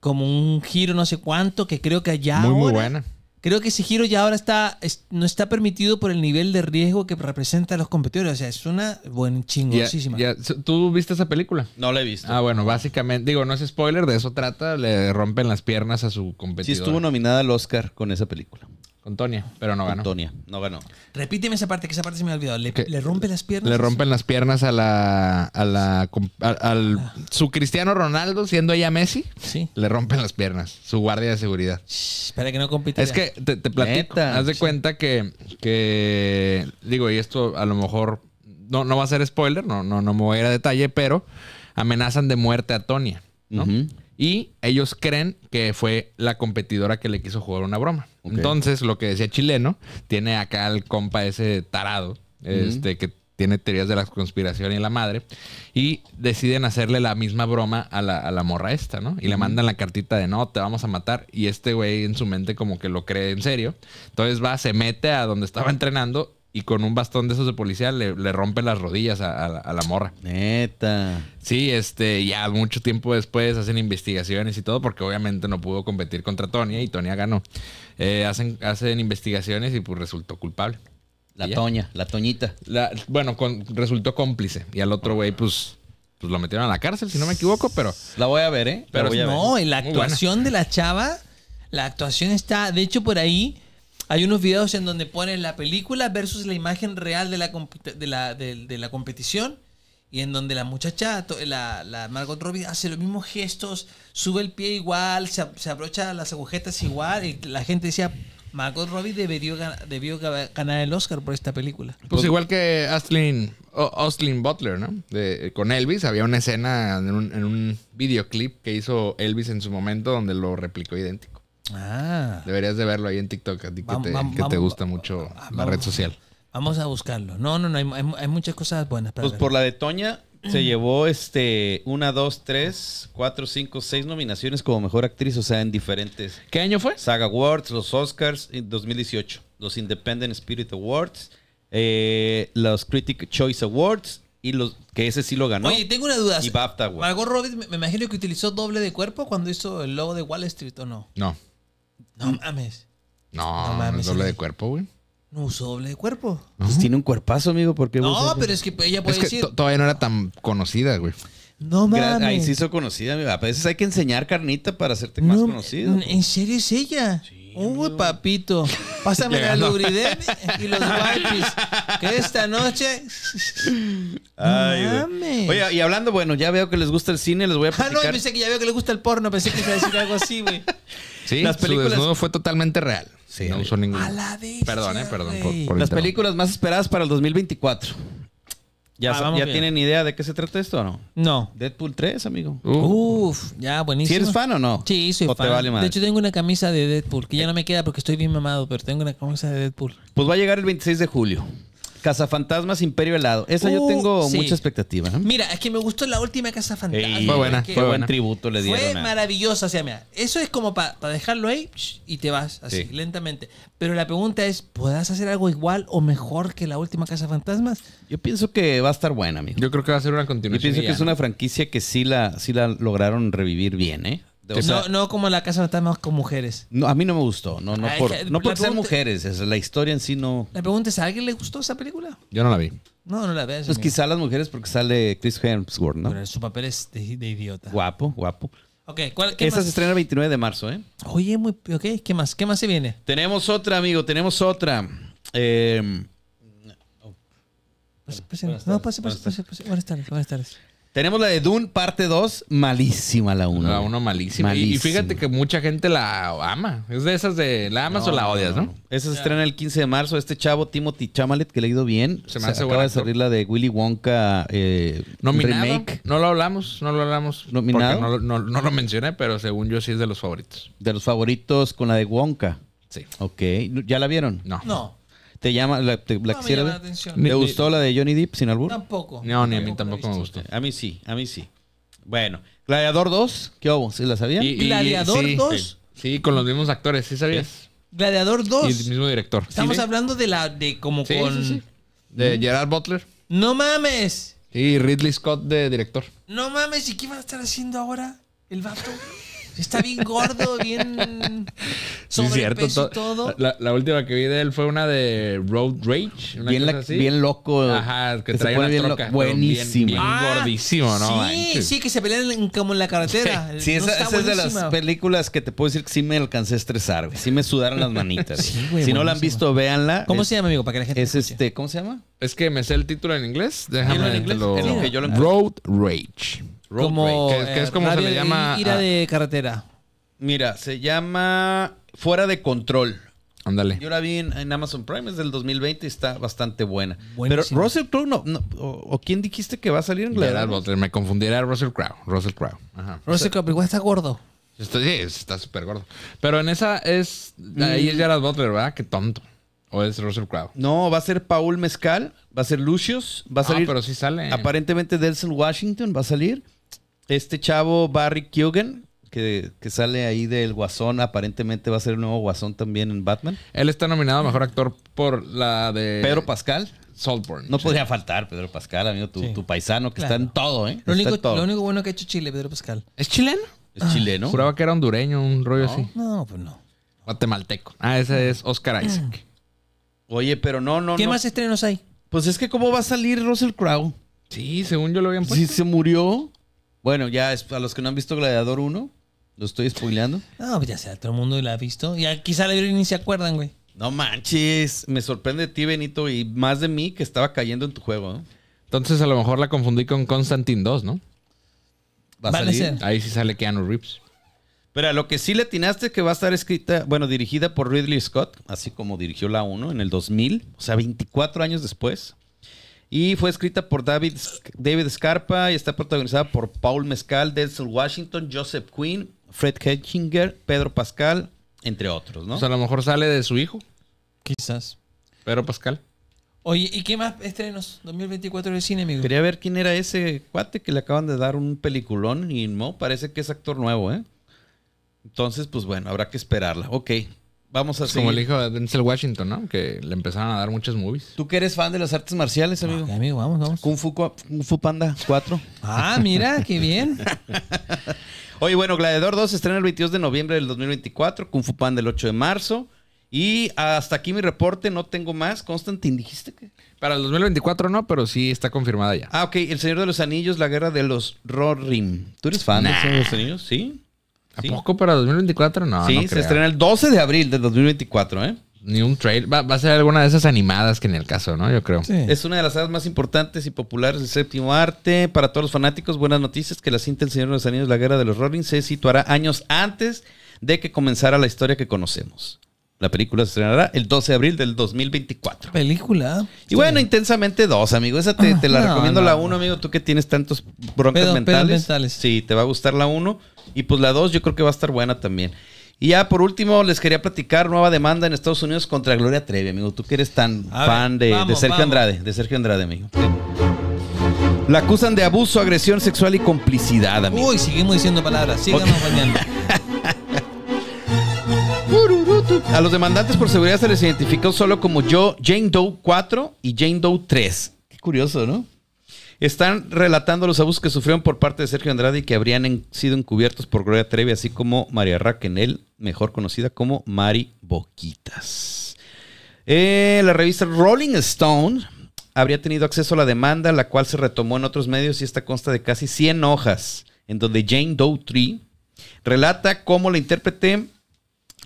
C: como un giro, no sé cuánto, que creo que allá. Muy, muy buena Creo que ese giro ya ahora está no está permitido por el nivel de riesgo que a los competidores. O sea, es una buen chingosísima.
B: ¿Tú viste esa película? No la he visto. Ah, bueno, básicamente, digo, no es spoiler, de eso trata, le rompen las piernas a su competidor. Sí estuvo nominada al Oscar con esa película. Con Tonia, pero no ganó. Tonia, no ganó.
C: Repíteme esa parte, que esa parte se me ha olvidado. ¿Le, rompe rompen las piernas?
B: Le rompen las piernas a la. al, ah. Su Cristiano Ronaldo, siendo ella Messi, sí. le rompen las piernas. Su guardia de seguridad. Espera,
C: que no compite Es que
B: te, platita, haz de cuenta que, Digo, y esto a lo mejor. No, no va a ser spoiler, no, no, no me voy a ir a detalle, pero amenazan de muerte a Tonia, ¿no? Y ellos creen que fue la competidora que le quiso jugar una broma. Entonces, lo que decía Chileno, tiene acá al compa ese tarado, este, que tiene teorías de la conspiración y la madre, y deciden hacerle la misma broma a la, morra esta, ¿no? Y le mandan la cartita de no, te vamos a matar, y este güey en su mente como que lo cree en serio. Entonces va, se mete a donde estaba entrenando y con un bastón de esos de policía le, rompe las rodillas a, la morra. Neta. Sí, este, ya mucho tiempo después hacen investigaciones y todo, porque obviamente no pudo competir contra Tonia y Tonia ganó. Eh, hacen, hacen investigaciones y pues resultó culpable. La Toña, la Toñita. bueno, resultó cómplice. Y al otro güey, pues, pues lo metieron a la cárcel, si no me equivoco, pero. La voy a ver, ¿eh?
A: Pero no, la actuación
C: de la chava, la actuación está. De hecho, por ahí hay unos videos en donde ponen la película versus la imagen real de la, de la, competición y en donde la muchacha, la, Margot Robbie, hace los mismos gestos, sube el pie igual, se, se abrocha las agujetas igual y la gente decía... Margot Robbie debió, debió ganar el Oscar por esta película. Pues, pues igual
B: que Austin, Butler, ¿no? con Elvis había una escena en un, en un videoclip que hizo Elvis en su momento donde lo replicó idéntico.
C: Ah.
B: Deberías de verlo ahí en TikTok, que, te,
C: que te gusta
B: mucho la red social.
C: Vamos a buscarlo. No, no, no, hay, muchas cosas buenas. pues por
A: la de Toña se llevó este una, dos, tres, cuatro, cinco, seis nominaciones como mejor actriz, o sea, en diferentes. ¿Qué año fue? Saga Awards, los Oscars en 2018, los Independent Spirit Awards, eh, los Critic Choice Awards y los que ese sí lo ganó. Oye, tengo una duda. Y Margot
C: Robbie, me imagino que utilizó doble de cuerpo cuando hizo el logo de Wall Street o no. No. No mm. mames. No, no mames. Doble
A: de
B: cuerpo, güey.
C: No usó doble de cuerpo.
B: Pues tiene un cuerpazo, amigo, porque.
A: No,
C: pero es que ella puede Es que decir.
B: todavía no era tan conocida, güey.
C: No mames. Ahí se
A: hizo conocida, amigo. A veces hay que enseñar carnita para hacerte más conocido. Pues. En serio es ella. Sí, Uy, papito. Pásame la lubridez
C: y los wipes. Que esta noche.
A: Ay, Mames. Oye, y hablando, bueno, ya veo que les gusta el cine, les voy a platicar. Ah, no, pensé
C: que ya veo que les gusta el porno, pensé que iba a decir algo así, güey.
A: Sí, las películas... su desnudo fue totalmente real. Sí, no usó A la bestia, perdón, eh, perdón. Por, las películas más esperadas para el 2024. ¿Ya, ah, ¿ya tienen idea de qué se trata esto o no? No. Deadpool
C: 3, amigo.
A: Uf, ya, buenísimo. ¿Si eres fan o no? Sí, soy fan. De hecho,
C: tengo una camisa de Deadpool, que ya no me queda porque estoy bien mamado, pero tengo una camisa de Deadpool.
A: Pues va a llegar el 26 de julio. Casa Fantasmas, Imperio Helado. Esa yo uh, tengo mucha expectativa. ¿eh? Mira,
C: es que me gustó la última Casa Fantasmas. Fue buena, fue buen tributo le dieron. Fue maravillosa. O sea, mira, eso es como para dejarlo ahí y te vas así, lentamente. Pero la pregunta es, ¿podrás hacer algo igual o mejor que la última Casa Fantasmas? Yo
A: pienso que va a estar buena, amigo. Yo creo que va a ser una continuación. Yo pienso que es una franquicia que sí la, sí la lograron revivir bien, ¿eh?
C: no, como la casa está más con mujeres.
A: No, a mí no me gustó. No, no ah, no ser mujeres. Es, la historia en sí no.
C: La pregunta ¿a alguien le gustó esa película? Yo no la vi. No, no la ves. Pues quizá
A: las mujeres porque sale Chris Hemsworth, ¿no?
C: su papel es de, idiota.
A: Guapo, guapo.
C: Ok, ¿cuál, qué Esa se estrena
A: el 29 de marzo, ¿eh?
C: Oye, muy. Ok, ¿qué más? ¿Qué más se viene? Tenemos
A: otra, amigo, tenemos otra. Eh, no,
C: pase, pase, Pase, buenas tardes, buenas tardes.
A: Tenemos la de Dune, parte 2, malísima
B: la 1. La 1 malísima. Y, fíjate
A: que mucha gente la ama. Es de esas de la amas o la odias, ¿no? Esa se estrena el 15 de marzo. Este chavo, Timothy Chamalet, que le ha ido bien. Se me hace acaba de salir la de Willy Wonka eh, remake.
B: No lo hablamos, no lo hablamos. ¿Nominado? No, no lo mencioné, pero según yo sí es de los favoritos.
A: De los favoritos con la de Wonka. Sí. Ok. ¿Ya la vieron? No. No. ¿Te llama la, quisiera me gustó la de Johnny Depp sin albur? Tampoco. No, ni a mí tampoco me gustó. A mí sí, a mí sí. Bueno, Gladiador 2,
B: ¿qué hubo? ¿Sí la sabían?
C: Gladiador 2.
B: Sí, con los mismos actores, ¿sí sabías?
C: Gladiador 2. Y el mismo director. Estamos hablando de la de como con de mm. Gerard Butler. No mames. Y Ridley Scott de director. No mames, ¿y qué va a estar haciendo ahora? El vato. Está bien gordo, bien. Sí, cierto. todo.
B: La, última que vi de él fue una de Road Rage. bien, loco. Ajá, que
C: traían
A: una troca. Buenísimo. Bien, ah, gordísimo, ¿no? Sí, sí,
C: que se pelean como en la carretera.
A: Sí, esa, es de las películas que te puedo decir que sí me alcancé a estresar, güey. Sí me sudaron las manitas. sí, güey, si no la han visto, véanla. ¿Cómo se llama, amigo? Para que la gente. Es este, ¿cómo se llama?
B: Es que me sé el título en
A: inglés. Déjame en inglés. Road
B: Rage
A: como, eh, que, es como se le llama. Ira
C: de carretera.
A: Mira, se llama Fuera de Control. Ándale. Yo la vi en, Amazon Prime, es del 2020 y está bastante buena. Pero Russell
C: Crowe, no,
B: o, quién dijiste que va a salir en la Me confundirá Russell Crowe. Russell Crowe. Ajá. Russell
C: Crowe, pero igual está gordo.
B: sí, está súper gordo. Pero en esa es. Ahí es mm. es Gerard Butler, ¿verdad? Qué tonto. ¿O es Russell Crowe?
A: No, va a ser Paul Mezcal, va a ser Lucius, va a ah, salir. pero sí sale. Aparentemente Delson Washington va a salir este chavo Barry Keoghan, que, sale ahí del Guasón, aparentemente va a ser el nuevo Guasón también en Batman. Él está nominado a Mejor Actor por
B: la de...
A: Pedro Pascal. Saltborn. No podía faltar
B: Pedro Pascal, amigo, tu, paisano, que está en todo, ¿eh?
A: Lo único,
C: bueno que ha hecho Chile, Pedro Pascal. ¿Es chileno? Es ah.
B: chileno. Juraba que era hondureño, un rollo así.
C: No, pues no.
B: Guatemalteco. Ah, ese es Oscar Isaac. Oye, pero no, no.
A: ¿Qué más
C: estrenos hay? Pues es que, ¿cómo va a salir Russell Crowe? Sí, según yo lo habían puesto. Sí,
A: se murió. Bueno, ya a los que no han visto Gladiador 1, lo estoy spoileando.
C: No, pues ya sea, todo el mundo la ha visto. Y quizá la vieron y ni se acuerdan, güey.
A: No manches, me sorprende de ti, Benito, y más de mí que estaba cayendo en tu juego.
B: Entonces a lo mejor la confundí con Constantine 2, ¿no? Va a salir. Ahí sí sale Keanu Reeves.
A: Pero a lo que sí le atinaste que va a estar escrita, bueno, dirigida por Ridley Scott, así como dirigió la 1 en el 2000, o sea, 24 años después. Y fue escrita por David, David Scarpa y está protagonizada por Paul Mezcal, Denzel Washington,
C: Joseph Quinn,
A: Fred Hetchinger, Pedro Pascal, entre otros, ¿no? O sea, a lo mejor sale de su hijo. Quizás. Pedro Pascal.
C: Oye, ¿y qué más estrenos 2024
A: de cine, amigo? Quería ver quién era ese cuate que le acaban de dar un peliculón y no, parece que es
B: actor nuevo, ¿eh? Entonces, pues bueno, habrá que esperarla. Ok, vamos a hacer. Como el hijo de Denzel Washington, ¿no? Que le empezaron a dar muchas movies. ¿Tú que eres fan de las artes marciales, amigo? amigo, vamos, vamos. Kung Fu, Panda 4.
A: ah, mira, qué bien. Oye, bueno, Gladiador 2 estrena el 22 de noviembre del 2024, Kung Fu Panda el 8 de marzo. Y hasta aquí mi reporte, no tengo más. Constantin, dijiste que. Para el 2024 no, pero sí está confirmada ya. Ah, ok. El Señor de los Anillos, la guerra de los Rorim. ¿Tú eres fan nah. Señor de los Anillos? Sí. ¿A poco
B: para 2024? No. Sí, se estrena el 12 de abril de 2024, ¿eh? Ni un trailer. Va, a ser alguna de esas animadas que en el caso, ¿no? Yo creo. Es
A: una de las sagas más importantes y populares del séptimo arte. Para todos los fanáticos, buenas noticias que la cinta El Señor de los Anillos, La Guerra de los robins se situará años antes de que comenzara la historia que conocemos. La película se estrenará el 12 de abril del 2024.
C: Película.
A: Y bueno, intensamente dos, amigo. Esa te, la ah, recomiendo la uno, amigo. Tú que tienes tantos broncas mentales. Sí, te va a gustar la uno. Y pues la dos yo creo que va a estar buena también. Y ya por último, les quería platicar nueva demanda en Estados Unidos contra Gloria Trevi, amigo. Tú que eres tan fan de, Sergio Andrade, de Sergio Andrade, amigo. La acusan de abuso, agresión sexual y complicidad, amigo. Uy, seguimos diciendo palabras, sigamos okay. A los demandantes por seguridad se les identificó solo como yo, Jane Doe 4 y Jane Doe 3. Qué curioso, ¿no? Están relatando los abusos que sufrieron por parte de Sergio Andrade y que habrían sido encubiertos por Gloria Trevi, así como María Raquenel, mejor conocida como Mari Boquitas. Eh, la revista Rolling Stone habría tenido acceso a la demanda, la cual se retomó en otros medios y esta consta de casi 100 hojas, en donde Jane Doe 3 relata cómo la intérprete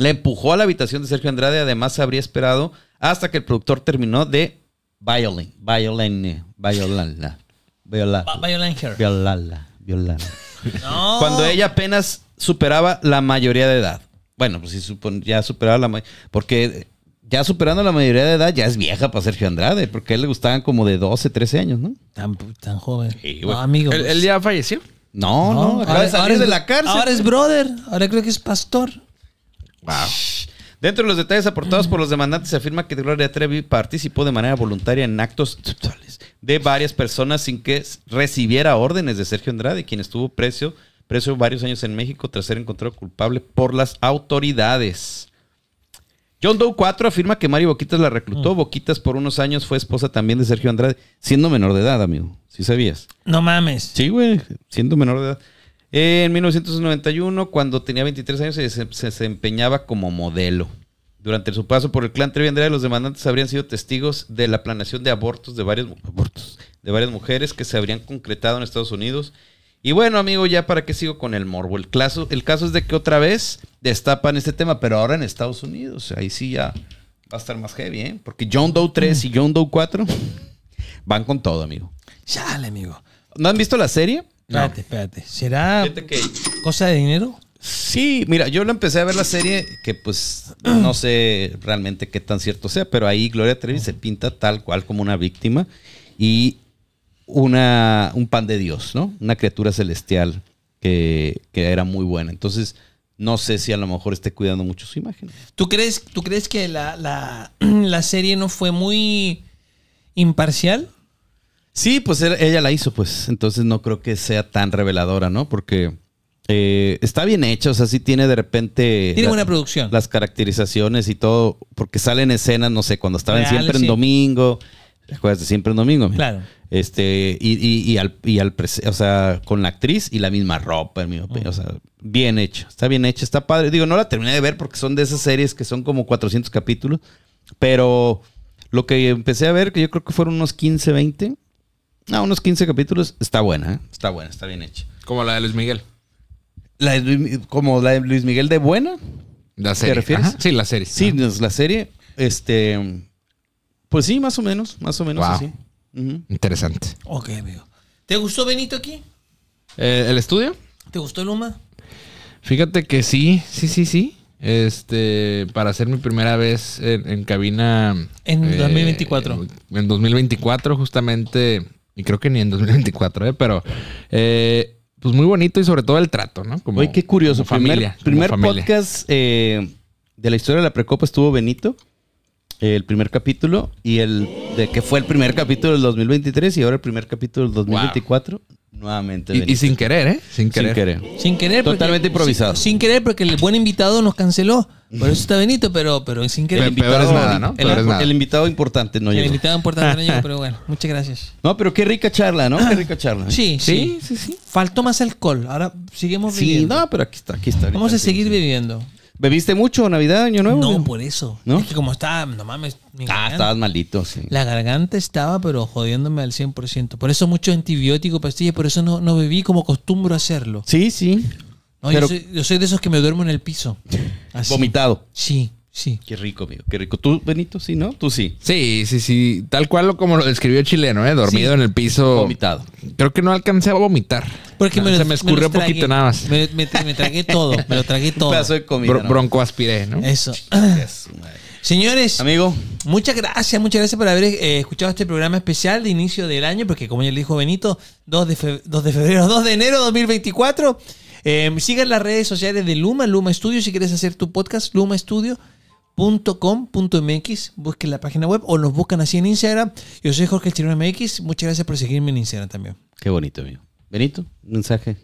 A: le empujó a la habitación de Sergio Andrade. Además, se habría esperado hasta que el productor terminó de violin, violin, Violala. Violala. Violala,
C: No. Cuando ella
A: apenas superaba la mayoría de edad. Bueno, pues sí, ya superaba la mayoría. Porque ya superando la mayoría de edad, ya es vieja para Sergio Andrade, porque a él le gustaban como de 12, 13 años, ¿no?
C: Tan, tan joven. Sí, amigo. ¿Él, ya pues falleció?
A: No, no, ahora, de ahora es, de la
C: cárcel. Ahora es brother, ahora creo que es pastor.
A: Dentro de los detalles aportados por los demandantes se afirma que Gloria Trevi participó de manera voluntaria en actos sexuales de varias personas sin que recibiera órdenes de Sergio Andrade, quien estuvo preso, preso varios años en México tras ser encontrado culpable por las autoridades. John Doe 4 afirma que Mario Boquitas la reclutó. Mm. Boquitas por unos años fue esposa también de Sergio Andrade, siendo menor de edad, amigo. Si sabías. No mames. Sí, güey, siendo menor de edad. En 1991, cuando tenía 23 años, se, desempeñaba como modelo. Durante su paso por el clan Trevi los demandantes habrían sido testigos de la planeación de abortos de, varias mujeres que se habrían concretado en Estados Unidos. Y bueno, amigo, ya para qué sigo con el morbo. El caso, el caso es de que otra vez destapan este tema, pero ahora en Estados Unidos. Ahí sí ya va a estar más heavy, ¿eh? Porque John Doe 3 y John Doe 4 van con todo, amigo.
C: Chale, amigo.
A: ¿No han visto la serie? Espérate, espérate. ¿Será cosa de dinero? Sí, mira, yo lo empecé a ver la serie que pues no sé realmente qué tan cierto sea, pero ahí Gloria Trevi se pinta tal cual como una víctima y una, un pan de Dios, ¿no? Una criatura celestial que, era muy buena. Entonces, no sé si a lo mejor esté cuidando mucho su
C: imagen. ¿Tú crees, tú crees que la, la, la serie no fue muy imparcial?
A: Sí, pues ella la hizo, pues. Entonces no creo que sea tan reveladora, ¿no? Porque eh, está bien hecha, o sea, sí tiene de repente. Tiene buena producción. Las caracterizaciones y todo, porque salen escenas, no sé, cuando estaban siempre en domingo. ¿Te acuerdas de siempre en domingo? Claro. Este, y, y, al, y al o sea, con la actriz y la misma ropa, en mi opinión. O sea, bien hecho. Está bien hecho, está padre. Digo, no la terminé de ver porque son de esas series que son como 400 capítulos, pero lo que empecé a ver, que yo creo que fueron unos 15, 20 no, unos 15 capítulos. Está buena, ¿eh?
B: Está buena, está bien hecha. Como la de Luis Miguel.
A: La como la de Luis Miguel de buena. La serie. ¿Te refieres? Sí, la serie. Sí, la serie. Este. Pues sí, más o menos. Más o menos así.
C: Interesante. Ok, amigo. ¿Te gustó Benito aquí?
B: Eh, ¿El estudio?
C: ¿Te gustó Luma?
B: Fíjate que sí, sí, sí, sí. Este, para hacer mi primera vez en, cabina. En 2024. Eh, en, 2024, justamente y creo que ni en 2024, ¿eh? Pero, eh, pues muy bonito y sobre todo el trato, ¿no? Como, Oye, qué curioso. familia. Primer, podcast eh, de la historia de la Precopa estuvo Benito.
A: El primer capítulo y el de que fue el primer capítulo del 2023 y ahora el primer capítulo del 2024. Nuevamente. Y, sin querer,
C: ¿eh? Sin querer. Sin querer. Totalmente improvisado. Sin, querer, porque el buen invitado nos canceló. Por eso está Benito, pero, pero sin querer. El invitado, el,
A: invitado importante no El invitado importante no pero bueno,
C: muchas gracias. No, pero qué
A: rica charla, ¿no? Qué rica charla. Sí, sí,
C: sí. Faltó más alcohol. Ahora seguimos viviendo. no, pero aquí está, aquí está. Vamos a seguir viviendo. ¿Bebiste mucho Navidad, Año Nuevo? No, por eso. Es que como estaba, no mames. Mi ah, estabas malito, sí. La garganta estaba, pero jodiéndome al 100%. Por eso mucho antibiótico, pastillas, por eso no, no bebí como costumbro hacerlo. Sí, sí. yo, soy, de esos que me duermo en el piso.
B: Vomitado. Sí. Sí. Qué rico, amigo. Qué rico. ¿Tú, Benito, sí, no? Tú sí. Sí, sí, sí. Tal cual como lo describió el chileno, ¿eh? Dormido en el piso. Vomitado. Creo que no alcancé a vomitar. Porque se me escurrió un poquito nada más.
C: Me, tragué todo. Me lo tragué todo. Un pedazo de comida. ¿no? Bronco aspiré, ¿no? Eso. Señores, amigo, muchas gracias, muchas gracias por haber eh, escuchado este programa especial de inicio del año, porque como ya le dijo Benito, 2 de, febrero, 2 de febrero, 2 de enero 2024. Eh, sigan las redes sociales de Luma, Luma Studio, si quieres hacer tu podcast, Luma Studio. .com.mx, busquen la página web o nos buscan así en Instagram. Yo soy Jorge Chirino MX, muchas gracias por seguirme en Instagram también.
A: Qué bonito, amigo. Benito, mensaje.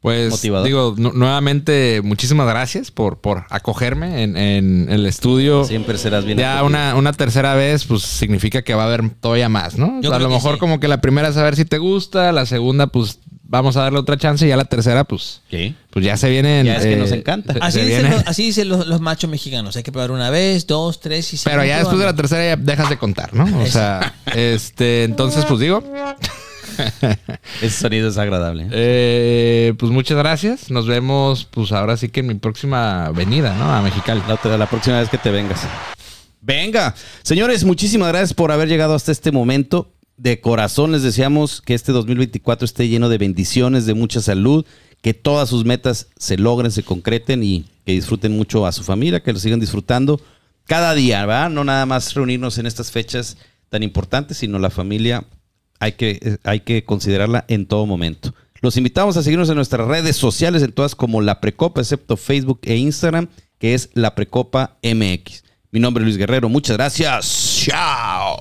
B: Pues digo, nuevamente, muchísimas gracias por, por acogerme en, el estudio. Siempre serás bien. Ya una, tercera vez, pues significa que va a haber todavía más, ¿no? a lo mejor como que la primera es a ver si te gusta, la segunda, pues vamos a darle otra chance y ya la tercera, pues, ¿Qué? pues ya se vienen. Ya es que nos eh, encanta. Así
C: dicen, los, machos mexicanos. Hay que probar una vez, dos, tres y cinco. Pero ya después de la
B: tercera ya dejas de contar, ¿no? O sea, este, entonces, pues digo. Ese sonido es agradable. Eh, pues muchas gracias. Nos vemos, pues ahora sí que en mi próxima venida, ¿no? A Mexicali. No, la próxima vez que te vengas.
A: Venga. Señores, muchísimas gracias por haber llegado hasta este momento de corazón les deseamos que este 2024 esté lleno de bendiciones, de mucha salud, que todas sus metas se logren, se concreten y que disfruten mucho a su familia, que lo sigan disfrutando cada día, ¿verdad? No nada más reunirnos en estas fechas tan importantes, sino la familia hay que, hay que considerarla en todo momento. Los invitamos a seguirnos en nuestras redes sociales, en todas como La Precopa, excepto Facebook e Instagram, que es La Precopa MX. Mi nombre es Luis Guerrero, muchas gracias. Chao.